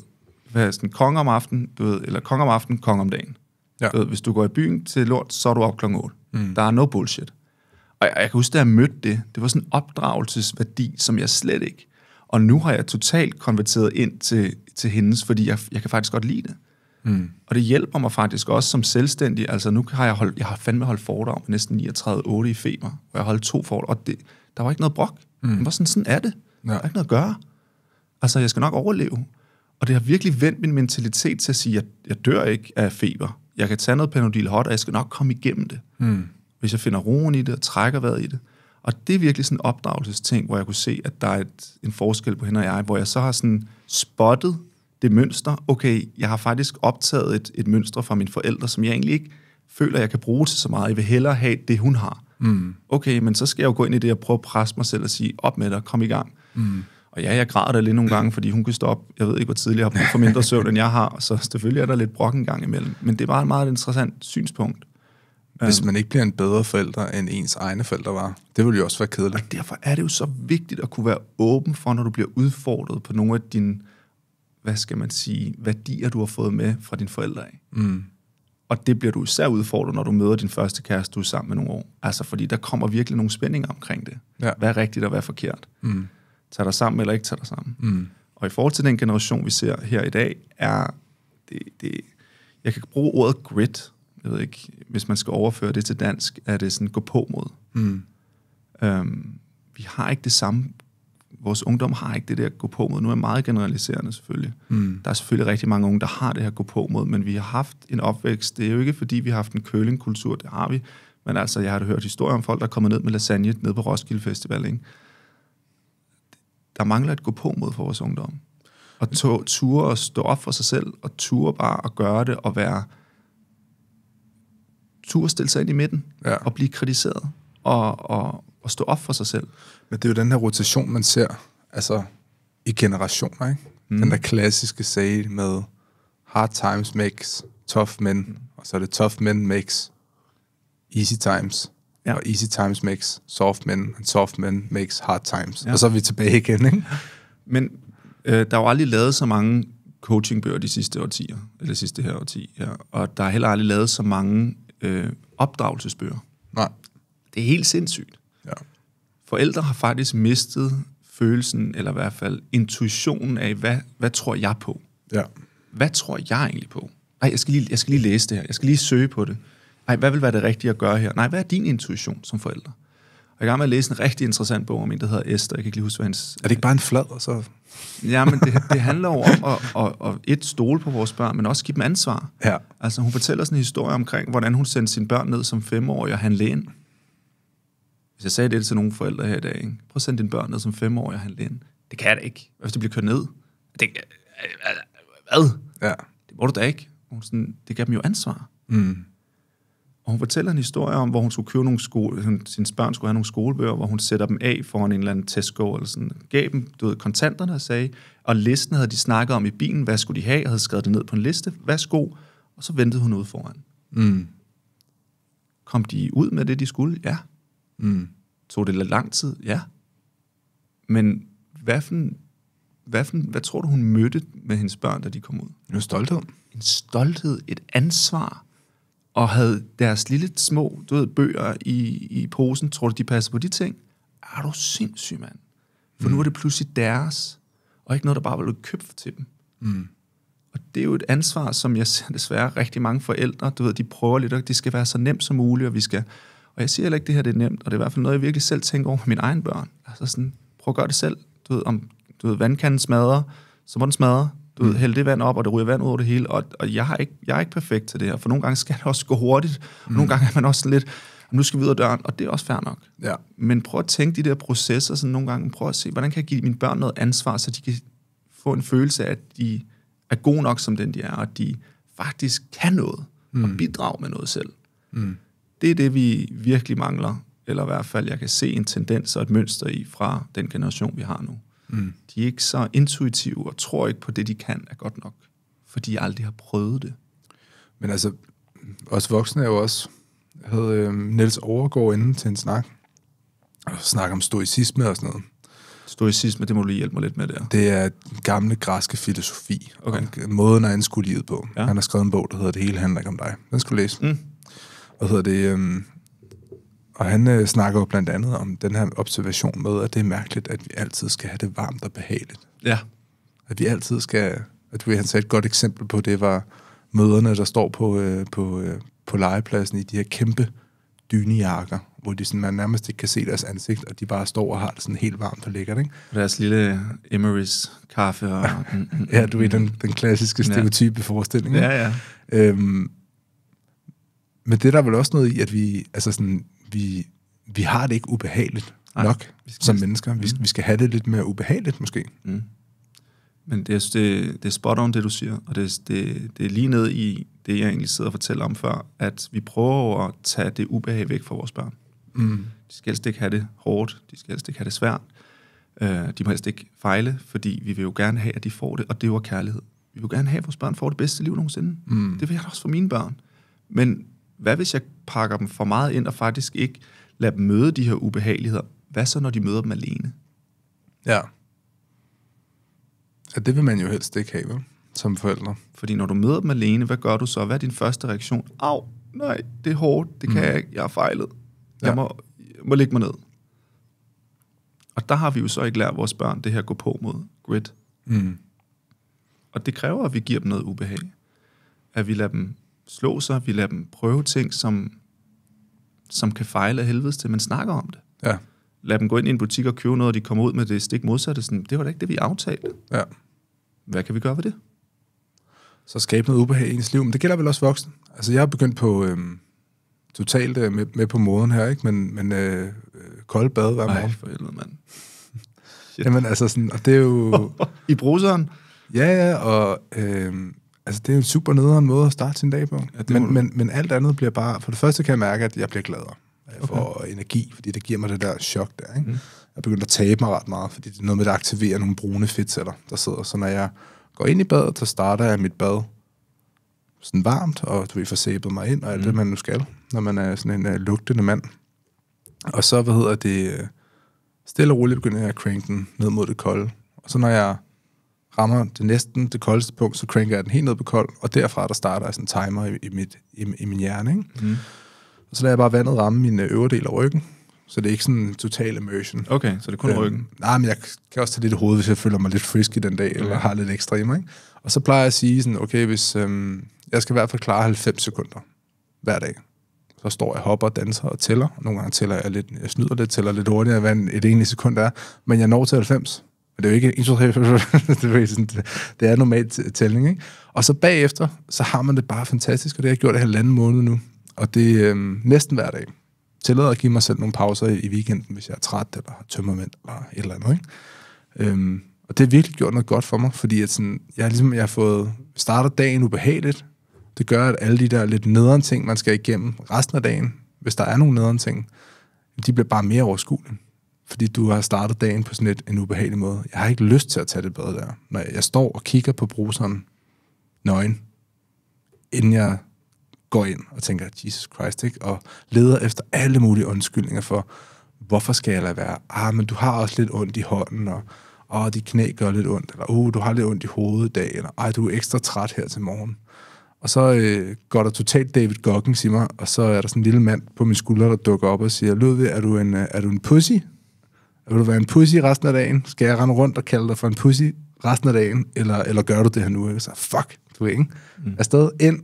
hvad sådan, kong om aftenen, du ved, eller kong om aftenen, kong om dagen. Ja. Du ved, hvis du går i byen til lort, så er du op klokken 8. Mm. Der er no bullshit. Og jeg, jeg kan huske, da jeg mødte det, det var sådan en opdragelsesværdi, som jeg slet ikke. Og nu har jeg totalt konverteret ind til, til hendes, fordi jeg, jeg kan faktisk godt lide det. Mm. Og det hjælper mig faktisk også som selvstændig. Altså nu har jeg, holdt, jeg har fandme holdt foredrag med næsten 39,8 i Feber, og jeg holdt to foredrag, og det, der var ikke noget brok. Mm. Men var sådan, sådan er det. Ja. Der er ikke noget at gøre. Altså, jeg skal nok overleve. Og det har virkelig vendt min mentalitet til at sige, at jeg, jeg dør ikke af feber. Jeg kan tage noget Panodil Hot, og jeg skal nok komme igennem det. Mm. Hvis jeg finder roen i det og trækker vejret i det. Og det er virkelig sådan en opdragelsesting, hvor jeg kunne se, at der er et, en forskel på hende og jeg, hvor jeg så har sådan spottet det mønster, okay, jeg har faktisk optaget et, et mønster fra mine forældre, som jeg egentlig ikke føler, jeg kan bruge til så meget. Jeg vil hellere have det, hun har. Mm. Okay, men så skal jeg jo gå ind i det og prøve at presse mig selv og sige, op med dig, kom i gang. Mm. Og ja, jeg græder da lidt nogle gange, fordi hun kan stoppe. jeg ved ikke hvor tidligere, har for mindre søvn, end jeg har, så selvfølgelig er der lidt brok en gang imellem. Men det var et meget interessant synspunkt. Hvis øhm. man ikke bliver en bedre forælder, end ens egne forældre var. Det ville jo også være kedeligt. Og derfor er det jo så vigtigt at kunne være åben for, når du bliver udfordret på nogle af dine hvad skal man sige, værdier, du har fået med fra dine forældre af. Mm. Og det bliver du især udfordret, når du møder din første kæreste, du er sammen med nogle år. Altså, fordi der kommer virkelig nogle spændinger omkring det. Ja. Hvad er rigtigt og hvad er forkert? Mm. Tag dig sammen eller ikke tag dig sammen? Mm. Og i forhold til den generation, vi ser her i dag, er det, det jeg kan bruge ordet grit. Jeg ved ikke, hvis man skal overføre det til dansk, er det sådan gå på mod. Mm. Øhm, vi har ikke det samme vores ungdom har ikke det der gå på mod. Nu er jeg meget generaliserende selvfølgelig. Mm. Der er selvfølgelig rigtig mange unge, der har det her gå på mod, men vi har haft en opvækst. Det er jo ikke fordi, vi har haft en kølingkultur, det har vi. Men altså, jeg har hørt historier om folk, der kommer ned med lasagne ned på Roskilde Festival. Ikke? Der mangler et gå på mod for vores ungdom. Og to, ture at stå op for sig selv, og ture bare at gøre det, og være at stille sig ind i midten, ja. og blive kritiseret, og, og, og stå op for sig selv. Men det er jo den her rotation, man ser altså, i generationer. Ikke? Mm. Den der klassiske sag med hard times makes tough men, mm. og så er det tough men makes easy times, ja. og easy times makes soft men, and soft men makes hard times. Ja. Og så er vi tilbage igen. Ikke? Men øh, der er jo aldrig lavet så mange coachingbøger de sidste årtier, eller sidste her årti, ja. og der er heller aldrig lavet så mange øh, opdragelsesbøger. Nej. Det er helt sindssygt forældre har faktisk mistet følelsen, eller i hvert fald intuitionen af, hvad, hvad tror jeg på? Ja. Hvad tror jeg egentlig på? Nej, jeg skal, lige, jeg skal lige læse det her. Jeg skal lige søge på det. Nej, hvad vil være det rigtige at gøre her? Nej, hvad er din intuition som forælder? jeg er i gang med at læse en rigtig interessant bog om en, der hedder Esther. Jeg kan ikke lige huske, hvad hans... Er det ikke bare en flad, og så... ja, men det, det handler jo om at, at, at, et, stole på vores børn, men også give dem ansvar. Ja. Altså, hun fortæller sådan en historie omkring, hvordan hun sendte sine børn ned som femårige og han lægen. Hvis jeg sagde det til nogle forældre her i dag, ikke? prøv at sende dine børn ned som år og handle ind. Det kan jeg da ikke. Hvad hvis de bliver kørt ned? Det, hvad? Ja. Det må du da ikke. Hun sådan, det gav dem jo ansvar. Mm. Og hun fortæller en historie om, hvor hun skulle købe nogle skole, hun, sine børn skulle have nogle skolebøger, hvor hun sætter dem af foran en eller anden Tesco, eller sådan, gav dem, du ved, kontanterne og sagde, og listen havde de snakket om i bilen, hvad skulle de have, og havde skrevet det ned på en liste, værsgo, og så ventede hun ud foran. Mm. Kom de ud med det, de skulle? Ja. Mm. Tog det lang tid? Ja. Men hvad, for, hvad, for, hvad tror du, hun mødte med hendes børn, da de kom ud? En stolthed. En stolthed, et ansvar, og havde deres lille små du ved, bøger i, i posen. Tror du, de passer på de ting? Er du sindssyg, mand? For mm. nu er det pludselig deres, og ikke noget, der bare var blevet købt til dem. Mm. Og det er jo et ansvar, som jeg ser desværre rigtig mange forældre, du ved, de prøver lidt, og det skal være så nemt som muligt, og vi skal og jeg siger heller ikke, det her det er nemt, og det er i hvert fald noget, jeg virkelig selv tænker over med mine egne børn. Altså sådan, prøv at gøre det selv. Du ved, om du ved, vandkanden smadrer, så må den smadre. Du mm. ved, hælde det vand op, og det ryger vand ud over det hele. Og, og jeg, har ikke, jeg er ikke perfekt til det her, for nogle gange skal det også gå hurtigt, og mm. nogle gange er man også lidt, nu skal vi ud af døren, og det er også fair nok. Ja. Men prøv at tænke de der processer sådan nogle gange, prøv at se, hvordan kan jeg give mine børn noget ansvar, så de kan få en følelse af, at de er gode nok som den, de er, og de faktisk kan noget, mm. og bidrage med noget selv. Mm det er det, vi virkelig mangler, eller i hvert fald jeg kan se en tendens og et mønster i fra den generation, vi har nu. Mm. De er ikke så intuitive og tror ikke på det, de kan, er godt nok, fordi de aldrig har prøvet det. Men altså, os voksne er jo også, havde øh, Niels Overgaard inden til en snak, og snak om stoicisme og sådan noget. Stoicisme, det må du lige hjælpe mig lidt med der. Det er gamle græske filosofi, okay. og måden at anskue livet på. Ja. Han har skrevet en bog, der hedder Det hele handler ikke om dig. Den skulle læse. Mm hvad hedder det, øhm, og han øh, snakker jo blandt andet om den her observation med, at det er mærkeligt, at vi altid skal have det varmt og behageligt. Ja. At vi altid skal, at vi, han sagde et godt eksempel på, det var møderne, der står på, øh, på, øh, på legepladsen i de her kæmpe dynejakker, hvor de sådan, man nærmest ikke kan se deres ansigt, og de bare står og har det sådan helt varmt og lækkert, ikke? Deres lille Emery's kaffe og... ja, du ved, den, den klassiske stereotype ja. forestilling. Ja, ja. Øhm, men det er der vel også noget i, at vi, altså sådan, vi, vi har det ikke ubehageligt Ej, nok vi skal, som mennesker. Mm. Vi, skal, vi skal have det lidt mere ubehageligt, måske. Mm. Men det, jeg synes, det, det er spot on, det du siger, og det, det, det er lige ned i det, jeg egentlig sidder og fortæller om før, at vi prøver at tage det ubehag væk fra vores børn. Mm. De skal helst ikke have det hårdt, de skal helst ikke have det svært, uh, de må helst ikke fejle, fordi vi vil jo gerne have, at de får det, og det er jo kærlighed. Vi vil jo gerne have, at vores børn får det bedste liv nogensinde. Mm. Det vil jeg også for mine børn. Men hvad hvis jeg pakker dem for meget ind og faktisk ikke lader dem møde de her ubehageligheder? Hvad så, når de møder dem alene? Ja. Ja, det vil man jo helst ikke have, vel? som forældre. Fordi når du møder dem alene, hvad gør du så? Hvad er din første reaktion? Au, nej, det er hårdt, det kan mm. jeg ikke, jeg har fejlet. Ja. Jeg, må, jeg må lægge mig ned. Og der har vi jo så ikke lært vores børn det her gå på mod grit. Mm. Og det kræver, at vi giver dem noget ubehag. At vi lader dem slå sig, vi lader dem prøve ting, som, som kan fejle af helvede til, man snakker om det. Ja. Lad dem gå ind i en butik og købe noget, og de kommer ud med det stik modsatte. Sådan, det var da ikke det, vi aftalte. Ja. Hvad kan vi gøre ved det? Så skabe noget ubehag i ens liv. Men det gælder vel også voksne. Altså, jeg har begyndt på... øh, totalt øh, med, med på moden her, ikke? Men, men øh, øh kold bad hver morgen. Ej, for helvede, mand. Jamen altså sådan, og det er jo... I bruseren? Ja, ja, og øh, altså, det er en super nederen måde at starte sin dag på. Ja, men, men, men alt andet bliver bare... For det første kan jeg mærke, at jeg bliver gladere. Jeg okay. får energi, fordi det giver mig det der chok der. Ikke? Mm. Jeg begynder at tabe mig ret meget, fordi det er noget med, at aktivere nogle brune fedtceller, der sidder. Så når jeg går ind i badet, så starter jeg mit bad sådan varmt, og du vil få sæbet mig ind, og alt mm. det, mhm. man nu skal, når man er sådan en uh, lugtende mand. Og så, hvad hedder det, øh, stille og roligt begynder jeg at crank den ned mod det kolde. Og så når jeg rammer det næsten det koldeste punkt, så cranker jeg den helt ned på kold, og derfra der starter sådan en timer i, i, mit, i, i min hjerne. Ikke? Mm. Og så lader jeg bare vandet ramme min øh, øvre del af ryggen, så det er ikke sådan en total immersion. Okay, så det er kun øhm, ryggen? Nej, men jeg kan også tage lidt i hovedet, hvis jeg føler mig lidt frisk i den dag, okay. eller har lidt ekstremer. Ikke? Og så plejer jeg at sige sådan, okay, hvis øhm, jeg skal i hvert fald klare 90 sekunder hver dag, så står jeg, hopper, danser og tæller. Nogle gange tæller jeg lidt, jeg snyder lidt, tæller lidt hurtigere, hvad et egentlig sekund er, men jeg når til 90. Men det er jo ikke intersection, det er normalt tælling, ikke? Og så bagefter, så har man det bare fantastisk, og det har jeg gjort i halvanden måned nu. Og det er øh, næsten hver dag. Tillader at give mig selv nogle pauser i, weekenden, hvis jeg er træt, eller har tømmermænd, eller et eller andet, ikke? Øhm, og det har virkelig gjort noget godt for mig, fordi at sådan, jeg, ligesom, jeg har fået startet dagen ubehageligt. Det gør, at alle de der lidt nederen ting, man skal igennem resten af dagen, hvis der er nogle nederen ting, de bliver bare mere overskuelige fordi du har startet dagen på sådan et, en ubehagelig måde. Jeg har ikke lyst til at tage det bad der. Når jeg står og kigger på bruseren nøgen, inden jeg går ind og tænker, Jesus Christ, ikke? og leder efter alle mulige undskyldninger for, hvorfor skal jeg lade være? Ah, men du har også lidt ondt i hånden, og og oh, dit knæ gør lidt ondt, eller oh, du har lidt ondt i hovedet i dag, eller ej, du er ekstra træt her til morgen. Og så øh, går der totalt David Goggins i mig, og så er der sådan en lille mand på min skulder, der dukker op og siger, Ludvig, er du en, øh, er du en pussy? Vil du være en pussy resten af dagen? Skal jeg rende rundt og kalde dig for en pussy resten af dagen? Eller, eller gør du det her nu? Så fuck, du er ikke. Mm. Afsted ind,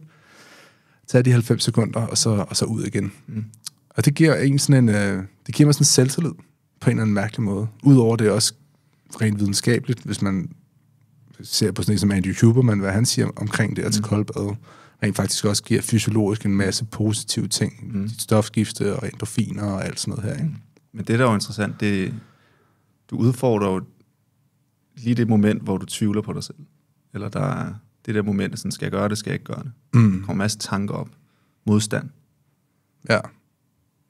tag de 90 sekunder, og så, og så ud igen. Mm. Og det giver, en sådan en, øh, det giver mig sådan en selvtillid på en eller anden mærkelig måde. Udover det også rent videnskabeligt, hvis man ser på sådan en som Andy Huberman, hvad han siger omkring det her mm. til koldbad, rent faktisk også giver fysiologisk en masse positive ting. Mm. Stofskifte og endorfiner og alt sådan noget her. Ikke? Mm. Men det, der er jo interessant, det, du udfordrer jo lige det moment, hvor du tvivler på dig selv. Eller der er det der moment, sådan, skal jeg gøre det, skal jeg ikke gøre det? Mm. Der kommer masser tanker op. Modstand. Ja.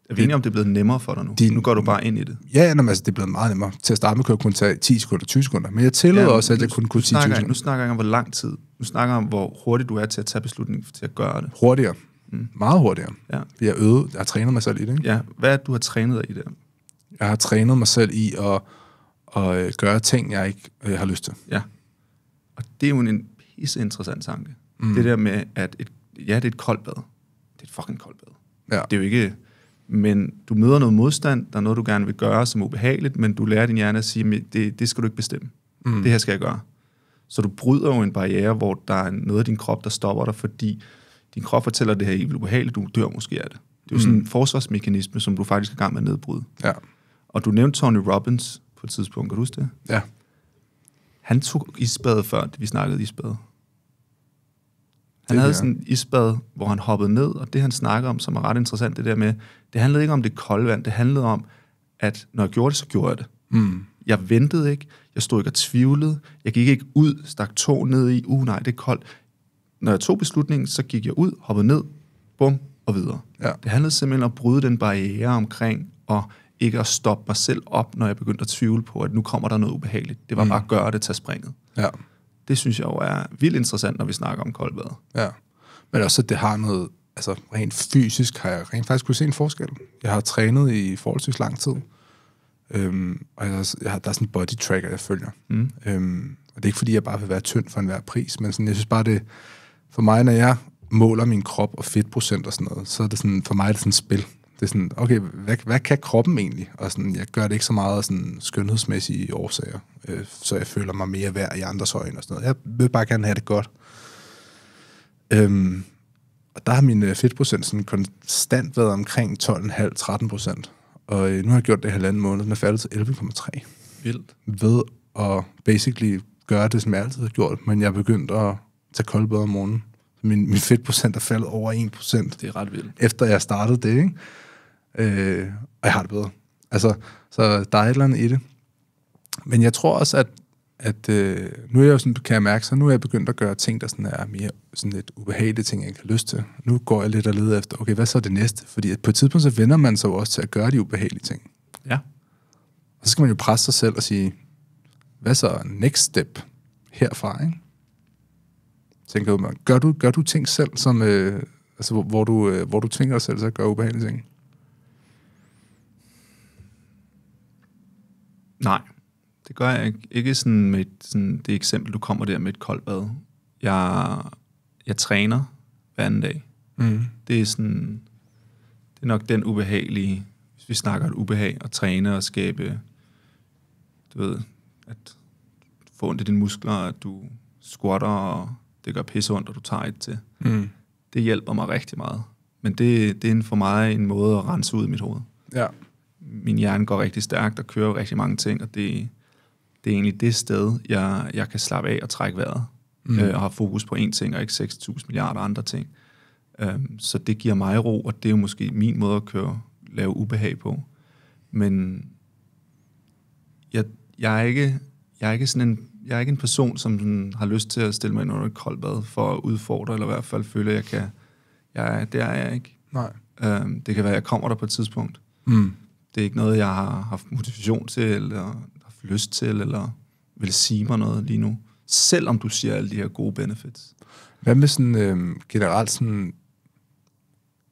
Er vi enige om, det er blevet nemmere for dig nu? Din, nu går du bare ind i det. Ja, jamen, altså, det er blevet meget nemmere. Til at starte med kunne jeg kun tage 10 sekunder, 20 sekunder. Men jeg tillod ja, også, at nu, jeg kun kunne 10 snakker, sekunder. Nu snakker jeg om, hvor lang tid. Nu snakker jeg om, hvor hurtigt du er til at tage beslutningen til at gøre det. Hurtigere. Mm. Meget hurtigere. Ja. Jeg, øvede, jeg har trænet mig selv i det. Ikke? Ja. Hvad er det, du har trænet dig i det? Jeg har trænet mig selv i at og øh, gøre ting, jeg ikke øh, har lyst til. Ja. Og det er jo en, pisse interessant tanke. Mm. Det der med, at et, ja, det er et koldt bad. Det er et fucking koldt bad. Ja. Det er jo ikke... Men du møder noget modstand, der er noget, du gerne vil gøre, som er ubehageligt, men du lærer din hjerne at sige, det, det skal du ikke bestemme. Mm. Det her skal jeg gøre. Så du bryder jo en barriere, hvor der er noget af din krop, der stopper dig, fordi din krop fortæller, at det her er ubehageligt, du dør måske af det. Det er jo mm. sådan en mm. forsvarsmekanisme, som du faktisk er i gang med at nedbryde. Ja. Og du nævnte Tony Robbins, på et tidspunkt. Kan du huske det? Ja. Han tog isbadet før, vi snakkede isbadet. Han det havde sådan en isbad, hvor han hoppede ned, og det han snakker om, som er ret interessant, det der med, det handlede ikke om det kolde vand, det handlede om, at når jeg gjorde det, så gjorde jeg det. Mm. Jeg ventede ikke, jeg stod ikke og tvivlede, jeg gik ikke ud, stak tå ned i, uh nej, det er koldt. Når jeg tog beslutningen, så gik jeg ud, hoppede ned, bum, og videre. Ja. Det handlede simpelthen om at bryde den barriere omkring, og ikke at stoppe mig selv op, når jeg begyndte at tvivle på, at nu kommer der noget ubehageligt. Det var mm. bare at gøre det, tage springet. Ja. Det synes jeg jo er vildt interessant, når vi snakker om koldbad. Ja, men også at det har noget, altså rent fysisk har jeg rent faktisk kunne se en forskel. Jeg har trænet i forholdsvis lang tid, øhm, og jeg, jeg har, der er sådan en body tracker, jeg følger. Mm. Øhm, og det er ikke fordi, jeg bare vil være tynd for enhver pris, men sådan, jeg synes bare, det for mig, når jeg måler min krop og fedtprocent og sådan noget, så er det sådan, for mig er det sådan et spil. Det er sådan, okay, hvad, hvad kan kroppen egentlig? Og sådan, jeg gør det ikke så meget sådan skønhedsmæssige årsager, øh, så jeg føler mig mere værd i andres øjne og sådan noget. Jeg vil bare gerne have det godt. Øhm, og der har min øh, fedtprocent sådan konstant været omkring 12,5-13 procent. Og øh, nu har jeg gjort det i halvanden måned, den er faldet til 11,3. Vildt. Ved at basically gøre det, som jeg altid har gjort, men jeg er begyndt at tage koldbøder om morgenen. Min, min fedtprocent er faldet over 1%. Det er ret vildt. Efter jeg startede det, ikke? Øh, og jeg har det bedre. Altså, så der er et eller andet i det. Men jeg tror også, at, at øh, nu er jeg jo sådan, kan jeg mærke, så nu er jeg begyndt at gøre ting, der sådan er mere sådan lidt ubehagelige ting, jeg ikke har lyst til. Nu går jeg lidt og leder efter, okay, hvad så er det næste? Fordi at på et tidspunkt, så vender man sig jo også til at gøre de ubehagelige ting. Ja. Og så skal man jo presse sig selv og sige, hvad så next step herfra, ikke? Tænker man, gør du, gør du ting selv, som, øh, altså, hvor, hvor, du, øh, hvor du tvinger dig selv til at gøre ubehagelige ting? Nej, det gør jeg ikke. Ikke sådan med et, sådan det eksempel, du kommer der med et koldt bad. Jeg, jeg træner hver anden dag. Mm. Det er sådan, det er nok den ubehagelige, hvis vi snakker et ubehag, at træne og skabe, du ved, at få ondt i dine muskler, at du squatter, og det gør pisse ondt, og du tager et til. Mm. Det hjælper mig rigtig meget. Men det, det er for mig en måde at rense ud i mit hoved. Ja min hjerne går rigtig stærkt og kører rigtig mange ting, og det, det er egentlig det sted, jeg, jeg kan slappe af og trække vejret, mm. øh, og har fokus på én ting, og ikke 6.000 milliarder andre ting. Øhm, så det giver mig ro, og det er jo måske min måde at køre, lave ubehag på. Men jeg, jeg, er ikke, jeg er ikke sådan en jeg er ikke en person, som sådan, har lyst til at stille mig ind under et koldt bad for at udfordre, eller i hvert fald føle, at jeg kan. Jeg, det er jeg ikke. Nej. Øhm, det kan være, at jeg kommer der på et tidspunkt. Mm. Det er ikke noget, jeg har haft motivation til, eller haft lyst til, eller vil sige mig noget lige nu. Selvom du siger alle de her gode benefits. Hvad med sådan øh, generelt sådan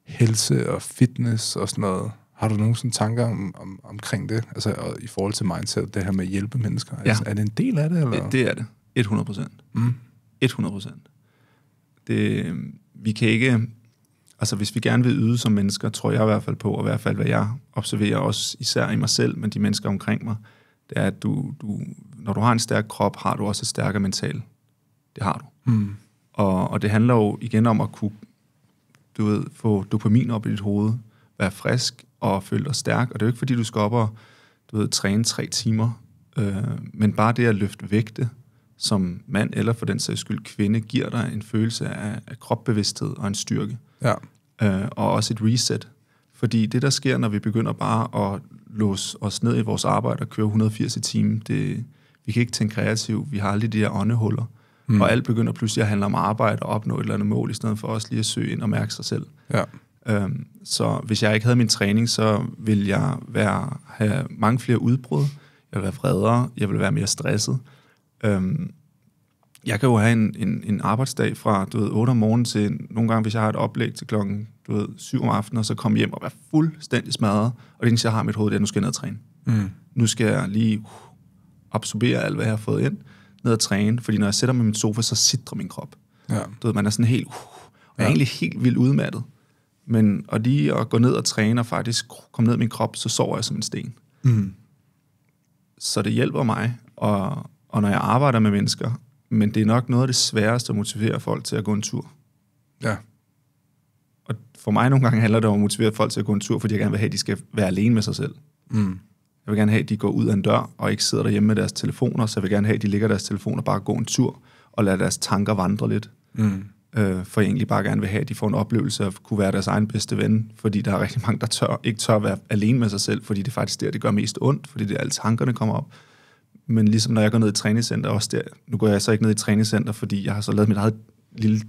helse og fitness og sådan noget? Har du nogen sådan tanker om, om, omkring det? Altså og i forhold til mindset, det her med at hjælpe mennesker. Ja. Altså, er det en del af det? Eller? Det, det er det. 100 procent. Mm. 100 procent. Det, vi kan ikke altså hvis vi gerne vil yde som mennesker, tror jeg i hvert fald på, og i hvert fald hvad jeg observerer også især i mig selv, men de mennesker omkring mig, det er, at du, du, når du har en stærk krop, har du også et stærkere mental. Det har du. Mm. Og, og det handler jo igen om at kunne du ved, få dopamin op i dit hoved, være frisk og føle dig stærk. Og det er jo ikke, fordi du skal op og du ved, træne tre timer, øh, men bare det at løfte vægte som mand, eller for den sags skyld kvinde, giver dig en følelse af, af kropbevidsthed og en styrke. Mm. Ja. Øh, og også et reset. Fordi det, der sker, når vi begynder bare at låse os ned i vores arbejde og køre 180 i timen, det, vi kan ikke tænke kreativt, vi har aldrig de der åndehuller. Mm. Og alt begynder pludselig at handle om arbejde og opnå et eller andet mål, i stedet for også lige at søge ind og mærke sig selv. Ja. Øhm, så hvis jeg ikke havde min træning, så ville jeg være, have mange flere udbrud, jeg ville være fredere, jeg ville være mere stresset. Øhm, jeg kan jo have en, en, en arbejdsdag fra, du ved, 8 om morgenen til, nogle gange, hvis jeg har et oplæg til klokken, du ved, 7 om aftenen, og så komme hjem og være fuldstændig smadret, og det eneste, jeg har i mit hoved, det er, at nu skal jeg ned og træne. Mm. Nu skal jeg lige uh, absorbere alt, hvad jeg har fået ind, ned og træne, fordi når jeg sætter mig i min sofa, så sidder min krop. Ja. Du ved, man er sådan helt, uh, og jeg er ja. egentlig helt vildt udmattet. Men og lige at gå ned og træne og faktisk komme ned i min krop, så sover jeg som en sten. Mm. Så det hjælper mig, og, og når jeg arbejder med mennesker, men det er nok noget af det sværeste at motivere folk til at gå en tur. Ja. Og for mig nogle gange handler det om at motivere folk til at gå en tur, fordi jeg gerne vil have, at de skal være alene med sig selv. Mm. Jeg vil gerne have, at de går ud af en dør og ikke sidder derhjemme med deres telefoner, så jeg vil gerne have, at de ligger deres telefoner og bare går en tur og lader deres tanker vandre lidt. Mm. Øh, for jeg egentlig bare gerne vil have, at de får en oplevelse af at kunne være deres egen bedste ven, fordi der er rigtig mange, der tør, ikke tør være alene med sig selv, fordi det er faktisk der, det gør mest ondt, fordi det er alle tankerne kommer op men ligesom når jeg går ned i træningscenter, også der, nu går jeg så ikke ned i træningscenter, fordi jeg har så lavet mit eget lille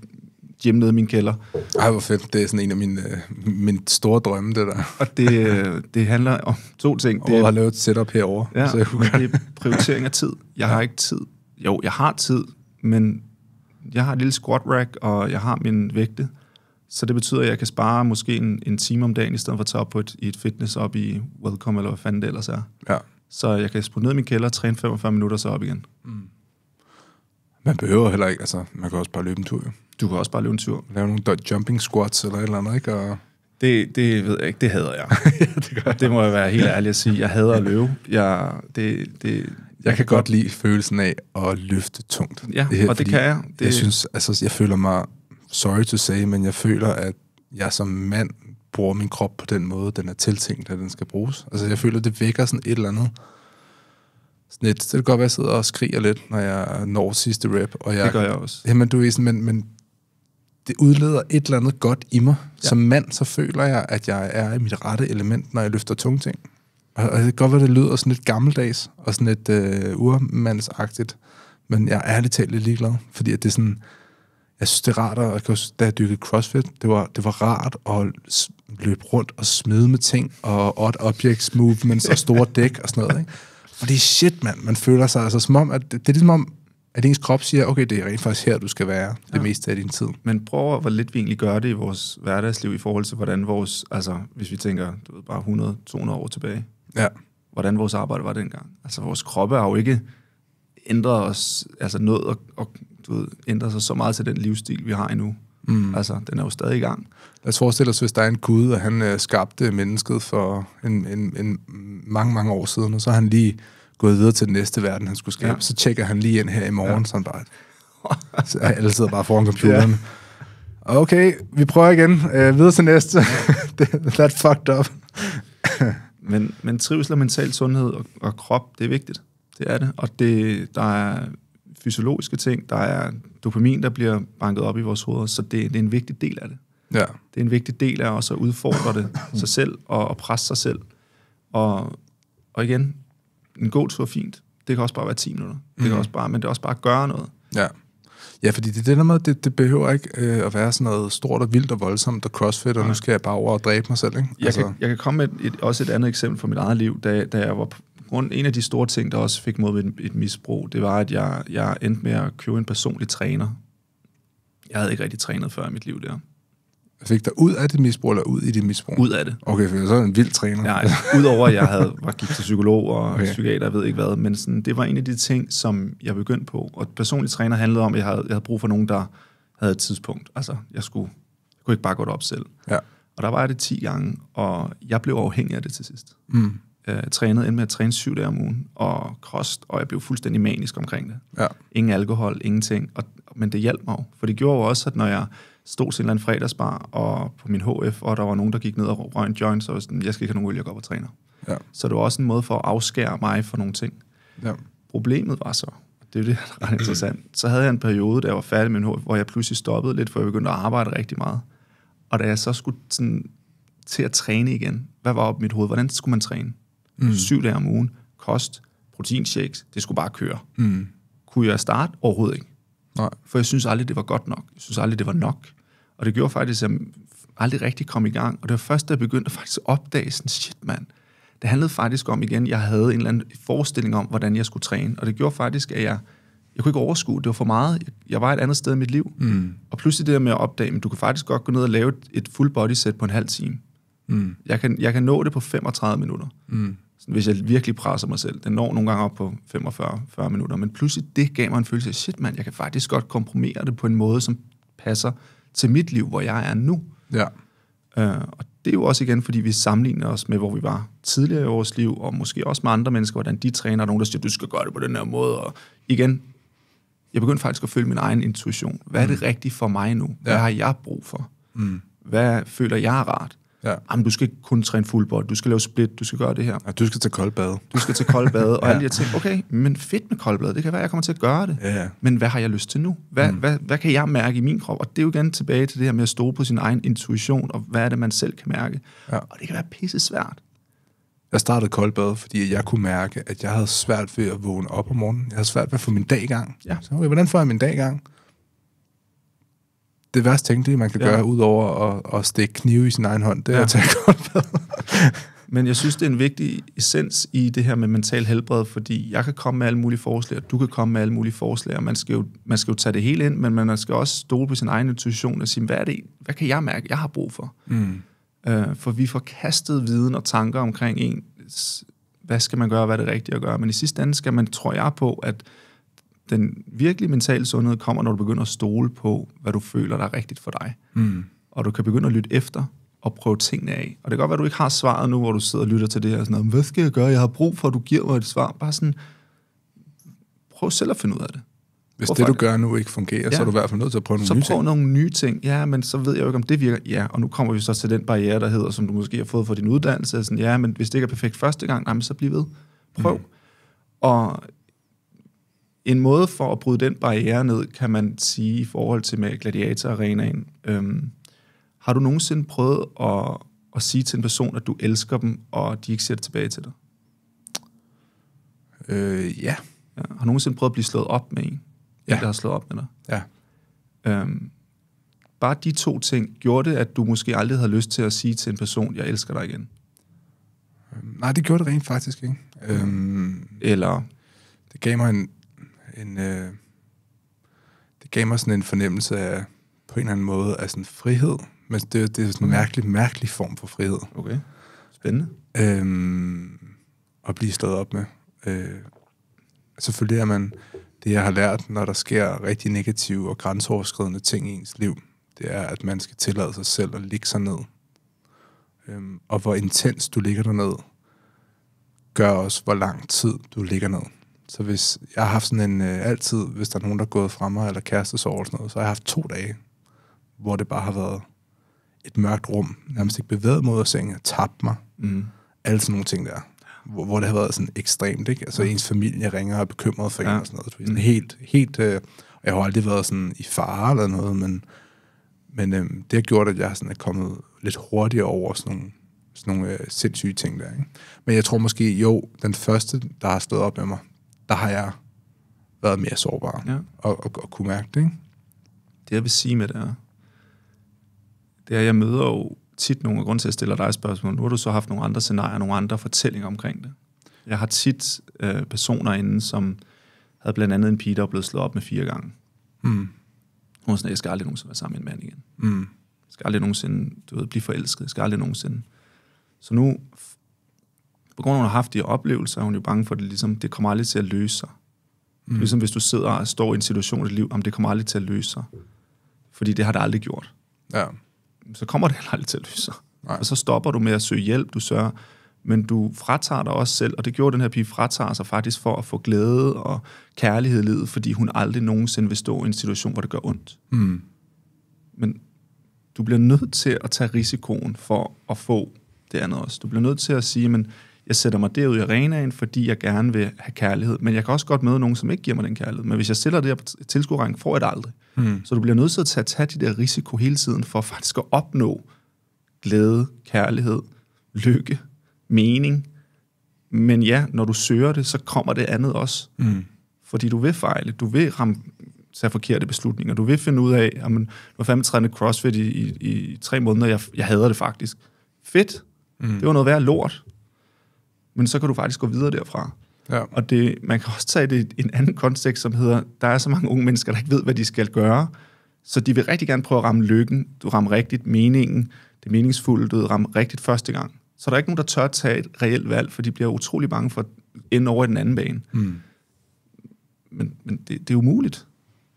hjem nede i min kælder. Ej, hvor fedt. Det er sådan en af mine, øh, mine store drømme, det der. Og det, øh, det handler om to ting. Det, og har lavet et setup herovre. Ja, så jeg kunne det er prioritering af tid. Jeg har ikke tid. Jo, jeg har tid, men jeg har et lille squat rack, og jeg har min vægte. Så det betyder, at jeg kan spare måske en, en time om dagen, i stedet for at tage op på et, i et fitness op i Welcome, eller hvad fanden det ellers er. Ja så jeg kan spole ned i min kælder, træne 45 minutter, så op igen. Mm. Man behøver heller ikke, altså man kan også bare løbe en tur. Jo. Du kan også bare løbe en tur. Lave nogle jumping squats eller et eller andet, ikke? Og... Det, det ved jeg ikke, det hader jeg. ja, det, jeg. det må jeg være helt ærlig at sige. Jeg hader at løbe. Jeg, det, det, jeg, jeg kan godt lide følelsen af at løfte tungt. Ja, det her, og det kan jeg. Det... Jeg synes, altså, jeg føler mig, sorry to say, men jeg føler, at jeg som mand bruger min krop på den måde, den er tiltænkt, at den skal bruges. Altså, jeg føler, det vækker sådan et eller andet. Sådan et, det kan godt være, at jeg sidder og skriger lidt, når jeg når sidste rap. Og jeg, det gør jeg også. Jamen, du er sådan, men, men det udleder et eller andet godt i mig. Ja. Som mand, så føler jeg, at jeg er i mit rette element, når jeg løfter tunge ting. Og, og det kan godt være, at det lyder sådan lidt gammeldags og sådan lidt øh, urmandsagtigt, men jeg er ærligt talt lidt ligeglad, fordi at det er sådan, jeg synes, det er rart, at, jeg, da jeg dykkede CrossFit, det var, det var rart at løbe rundt og smide med ting, og odd objects movements, og store dæk og sådan noget, ikke? Og det er shit, mand. Man føler sig altså som om, at det, det er ligesom om, at ens krop siger, okay, det er rent faktisk her, du skal være det ja. meste af din tid. Men prøv at, hvor lidt vi egentlig gør det i vores hverdagsliv i forhold til, hvordan vores, altså hvis vi tænker, du ved, bare 100-200 år tilbage, ja. hvordan vores arbejde var dengang. Altså vores kroppe har jo ikke ændret os, altså noget at, at du ved, ændret sig så meget til den livsstil, vi har endnu. Mm. Altså, den er jo stadig i gang. Lad os forestille os, hvis der er en Gud, og han øh, skabte mennesket for en, en, en mange, mange år siden, og så har han lige gået videre til den næste verden, han skulle skabe. Ja. Så tjekker han lige ind her i morgen, ja. sådan bare... Så alle sidder bare foran computeren. Ja. Okay, vi prøver igen. Øh, videre til næste. That fucked up. men, men trivsel og mental sundhed og, og krop, det er vigtigt. Det er det. Og det, der er fysiologiske ting, der er dopamin, der bliver banket op i vores hoveder, så det, det er en vigtig del af det. Ja. Det er en vigtig del af også at udfordre det sig selv og, og presse sig selv. Og, og igen, en god tur er fint. Det kan også bare være 10 minutter. Det mm. kan også bare, men det er også bare at gøre noget. Ja. Ja, fordi det, det der med, det, det behøver ikke øh, at være sådan noget stort og vildt og voldsomt og crossfit, og ja. nu skal jeg bare over og dræbe mig selv, ikke? Jeg, altså. kan, jeg kan komme med et, et, også et andet eksempel fra mit eget liv, da, da jeg var grund, en af de store ting, der også fik mod et, et misbrug, det var, at jeg, jeg endte med at købe en personlig træner. Jeg havde ikke rigtig trænet før i mit liv der. Fik dig ud af det misbrug, eller ud i det misbrug? Ud af det. Okay, for så er en vild træner. ja, altså, udover at jeg havde, var gik til psykolog og okay. psykiater, jeg ved ikke hvad, men sådan, det var en af de ting, som jeg begyndte på. Og personlig træner handlede om, at jeg havde, jeg havde brug for nogen, der havde et tidspunkt. Altså, jeg, skulle, jeg kunne ikke bare gå op selv. Ja. Og der var jeg det 10 gange, og jeg blev afhængig af det til sidst. Mm øh, trænede, ind med at træne syv dage om ugen, og kost, og jeg blev fuldstændig manisk omkring det. Ja. Ingen alkohol, ingenting, og, men det hjalp mig for det gjorde jo også, at når jeg stod til en eller anden fredagsbar og på min HF, og der var nogen, der gik ned og røg en joint, så var sådan, jeg skal ikke have nogen øl, jeg går op og træner. Ja. Så det var også en måde for at afskære mig for nogle ting. Ja. Problemet var så, det er det, der er ret interessant, så havde jeg en periode, da jeg var færdig med min HF, hvor jeg pludselig stoppede lidt, for jeg begyndte at arbejde rigtig meget. Og da jeg så skulle sådan, til at træne igen, hvad var op i mit hoved? Hvordan skulle man træne? mm. syv dage om ugen, kost, proteinshakes, det skulle bare køre. Mm. Kunne jeg starte? Overhovedet ikke. Nej. For jeg synes aldrig, det var godt nok. Jeg synes aldrig, det var nok. Og det gjorde faktisk, at jeg aldrig rigtig kom i gang. Og det var først, da jeg begyndte at faktisk opdage sådan, shit mand, det handlede faktisk om igen, jeg havde en eller anden forestilling om, hvordan jeg skulle træne. Og det gjorde faktisk, at jeg, jeg kunne ikke overskue, det var for meget. Jeg var et andet sted i mit liv. Mm. Og pludselig det der med at opdage, at du kan faktisk godt gå ned og lave et full body set på en halv time. Mm. Jeg, kan, jeg kan nå det på 35 minutter. Mm hvis jeg virkelig presser mig selv. Den når nogle gange op på 45-40 minutter, men pludselig det gav mig en følelse af, shit mand, jeg kan faktisk godt komprimere det på en måde, som passer til mit liv, hvor jeg er nu. Ja. Øh, og det er jo også igen, fordi vi sammenligner os med, hvor vi var tidligere i vores liv, og måske også med andre mennesker, hvordan de træner, og nogen, der siger, du skal gøre det på den her måde. Og igen, jeg begyndte faktisk at følge min egen intuition. Hvad er det mm. rigtigt for mig nu? Hvad ja. har jeg brug for? Mm. Hvad føler jeg er rart? Ja. Jamen, du skal ikke kun træne fuldbold, du skal lave split, du skal gøre det her. Ja, du skal til koldbade. Du skal til koldbade, ja. og alle de her ting. Okay, men fedt med koldbade, det kan være, jeg kommer til at gøre det. Ja. Men hvad har jeg lyst til nu? Hvad, mm. hvad, hvad kan jeg mærke i min krop? Og det er jo igen tilbage til det her med at stole på sin egen intuition, og hvad er det, man selv kan mærke. Ja. Og det kan være pisse svært. Jeg startede koldbad, fordi jeg kunne mærke, at jeg havde svært ved at vågne op om morgenen. Jeg havde svært ved at få min dag i gang. Ja. Så, okay, hvordan får jeg min dag i gang? det værste det man kan ja. gøre, udover at, at stikke knive i sin egen hånd, det er ja. at tage godt Men jeg synes, det er en vigtig essens i det her med mental helbred, fordi jeg kan komme med alle mulige forslag, og du kan komme med alle mulige forslag, og man skal jo, man skal jo tage det hele ind, men man skal også stole på sin egen intuition og sige, hvad er det, hvad kan jeg mærke, jeg har brug for? Mm. Øh, for vi får kastet viden og tanker omkring en, hvad skal man gøre, hvad er det rigtige at gøre, men i sidste ende skal man, tror jeg på, at den virkelige mentale sundhed kommer, når du begynder at stole på, hvad du føler, der er rigtigt for dig. Mm. Og du kan begynde at lytte efter og prøve tingene af. Og det kan godt være, at du ikke har svaret nu, hvor du sidder og lytter til det her. sådan noget. Hvad skal jeg gøre? Jeg har brug for, at du giver mig et svar. Bare sådan, prøv selv at finde ud af det. Hvis Hvorfor? det, du gør nu, ikke fungerer, ja. så er du i hvert fald nødt til at prøve nogle så nye ting. Så prøv nogle nye ting. Ja, men så ved jeg jo ikke, om det virker. Ja, og nu kommer vi så til den barriere, der hedder, som du måske har fået fra din uddannelse. Sådan, ja, men hvis det ikke er perfekt første gang, jamen, så bliv ved. Prøv. Mm. Og en måde for at bryde den barriere ned, kan man sige i forhold til med gladiatorarenaen. Øhm, har du nogensinde prøvet at, at sige til en person, at du elsker dem, og de ikke ser det tilbage til dig? Øh, ja. ja. Har du nogensinde prøvet at blive slået op med en, ja. der har slået op med dig? Ja. Øhm, bare de to ting, gjorde det, at du måske aldrig havde lyst til at sige til en person, jeg elsker dig igen? Øh, nej, det gjorde det rent faktisk ikke. Øhm, Eller? Det gav mig en en øh, det gav mig sådan en fornemmelse af, på en eller anden måde, af sådan frihed. Men det, det er sådan en mærkelig, mærkelig form for frihed. Okay. Spændende. Øhm, at blive slået op med. Øh, selvfølgelig er man, det jeg har lært, når der sker rigtig negative og grænseoverskridende ting i ens liv, det er, at man skal tillade sig selv at ligge sig ned. Øhm, og hvor intens du ligger ned, gør også, hvor lang tid du ligger ned. Så hvis jeg har haft sådan en, øh, altid, hvis der er nogen, der er gået fra mig, eller kærestesorg eller sådan noget, så har jeg haft to dage, hvor det bare har været et mørkt rum, nærmest ikke bevæget mod sengen, tabt mig, mm. alle sådan nogle ting der, hvor, hvor det har været sådan ekstremt, ikke? Altså mm. ens familie ringer og er bekymret for ja. en og sådan noget. Sådan mm. helt, helt, øh, jeg har aldrig været sådan i fare eller noget, men, men øh, det har gjort, at jeg sådan er kommet lidt hurtigere over sådan nogle, sådan nogle øh, sindssyge ting der, ikke? Men jeg tror måske, jo, den første, der har stået op med mig, der har jeg været mere sårbar ja. og, og, og kunne mærke det. Ikke? Det jeg vil sige med det er, det er, at jeg møder jo tit nogle grunde til, at jeg stiller dig spørgsmål. Nu har du så haft nogle andre scenarier, nogle andre fortællinger omkring det. Jeg har tit øh, personer inde, som havde blandt andet en pige, der blevet slået op med fire gange. Mm. Hun var sådan, jeg skal aldrig nogensinde være sammen med en mand igen. Mm. Jeg skal aldrig nogensinde du ved, blive forelsket. Jeg skal aldrig nogensinde. Så nu på grund af, at hun har haft de oplevelser, er hun jo bange for, at det, ligesom, det kommer aldrig til at løse sig. Mm. Ligesom hvis du sidder og står i en situation i dit liv, om det kommer aldrig til at løse sig. Fordi det har det aldrig gjort. Ja. Så kommer det aldrig til at løse sig. Nej. Og så stopper du med at søge hjælp, du sørger, men du fratager dig også selv, og det gjorde den her pige, fratager sig faktisk for at få glæde og kærlighed i livet, fordi hun aldrig nogensinde vil stå i en situation, hvor det gør ondt. Mm. Men du bliver nødt til at tage risikoen for at få det andet også. Du bliver nødt til at sige, men jeg sætter mig derud i arenaen, fordi jeg gerne vil have kærlighed. Men jeg kan også godt møde nogen, som ikke giver mig den kærlighed. Men hvis jeg stiller det her på tilskuerrang, får jeg det aldrig. Mm. Så du bliver nødt til at tage de der risiko hele tiden, for faktisk at opnå glæde, kærlighed, lykke, mening. Men ja, når du søger det, så kommer det andet også. Mm. Fordi du vil fejle, du vil ramme tage forkerte beslutninger. Du vil finde ud af, at man var fandme trænet CrossFit i, i, i tre måneder, jeg, jeg hader det faktisk. Fedt. Mm. Det var noget værd lort men så kan du faktisk gå videre derfra. Ja. Og det, man kan også tage det i en anden kontekst, som hedder, der er så mange unge mennesker, der ikke ved, hvad de skal gøre, så de vil rigtig gerne prøve at ramme lykken, du rammer rigtigt meningen, det meningsfulde, du rammer rigtigt første gang. Så der er ikke nogen, der tør at tage et reelt valg, for de bliver utrolig bange for at ende over i den anden bane. Mm. Men, men det, det er umuligt.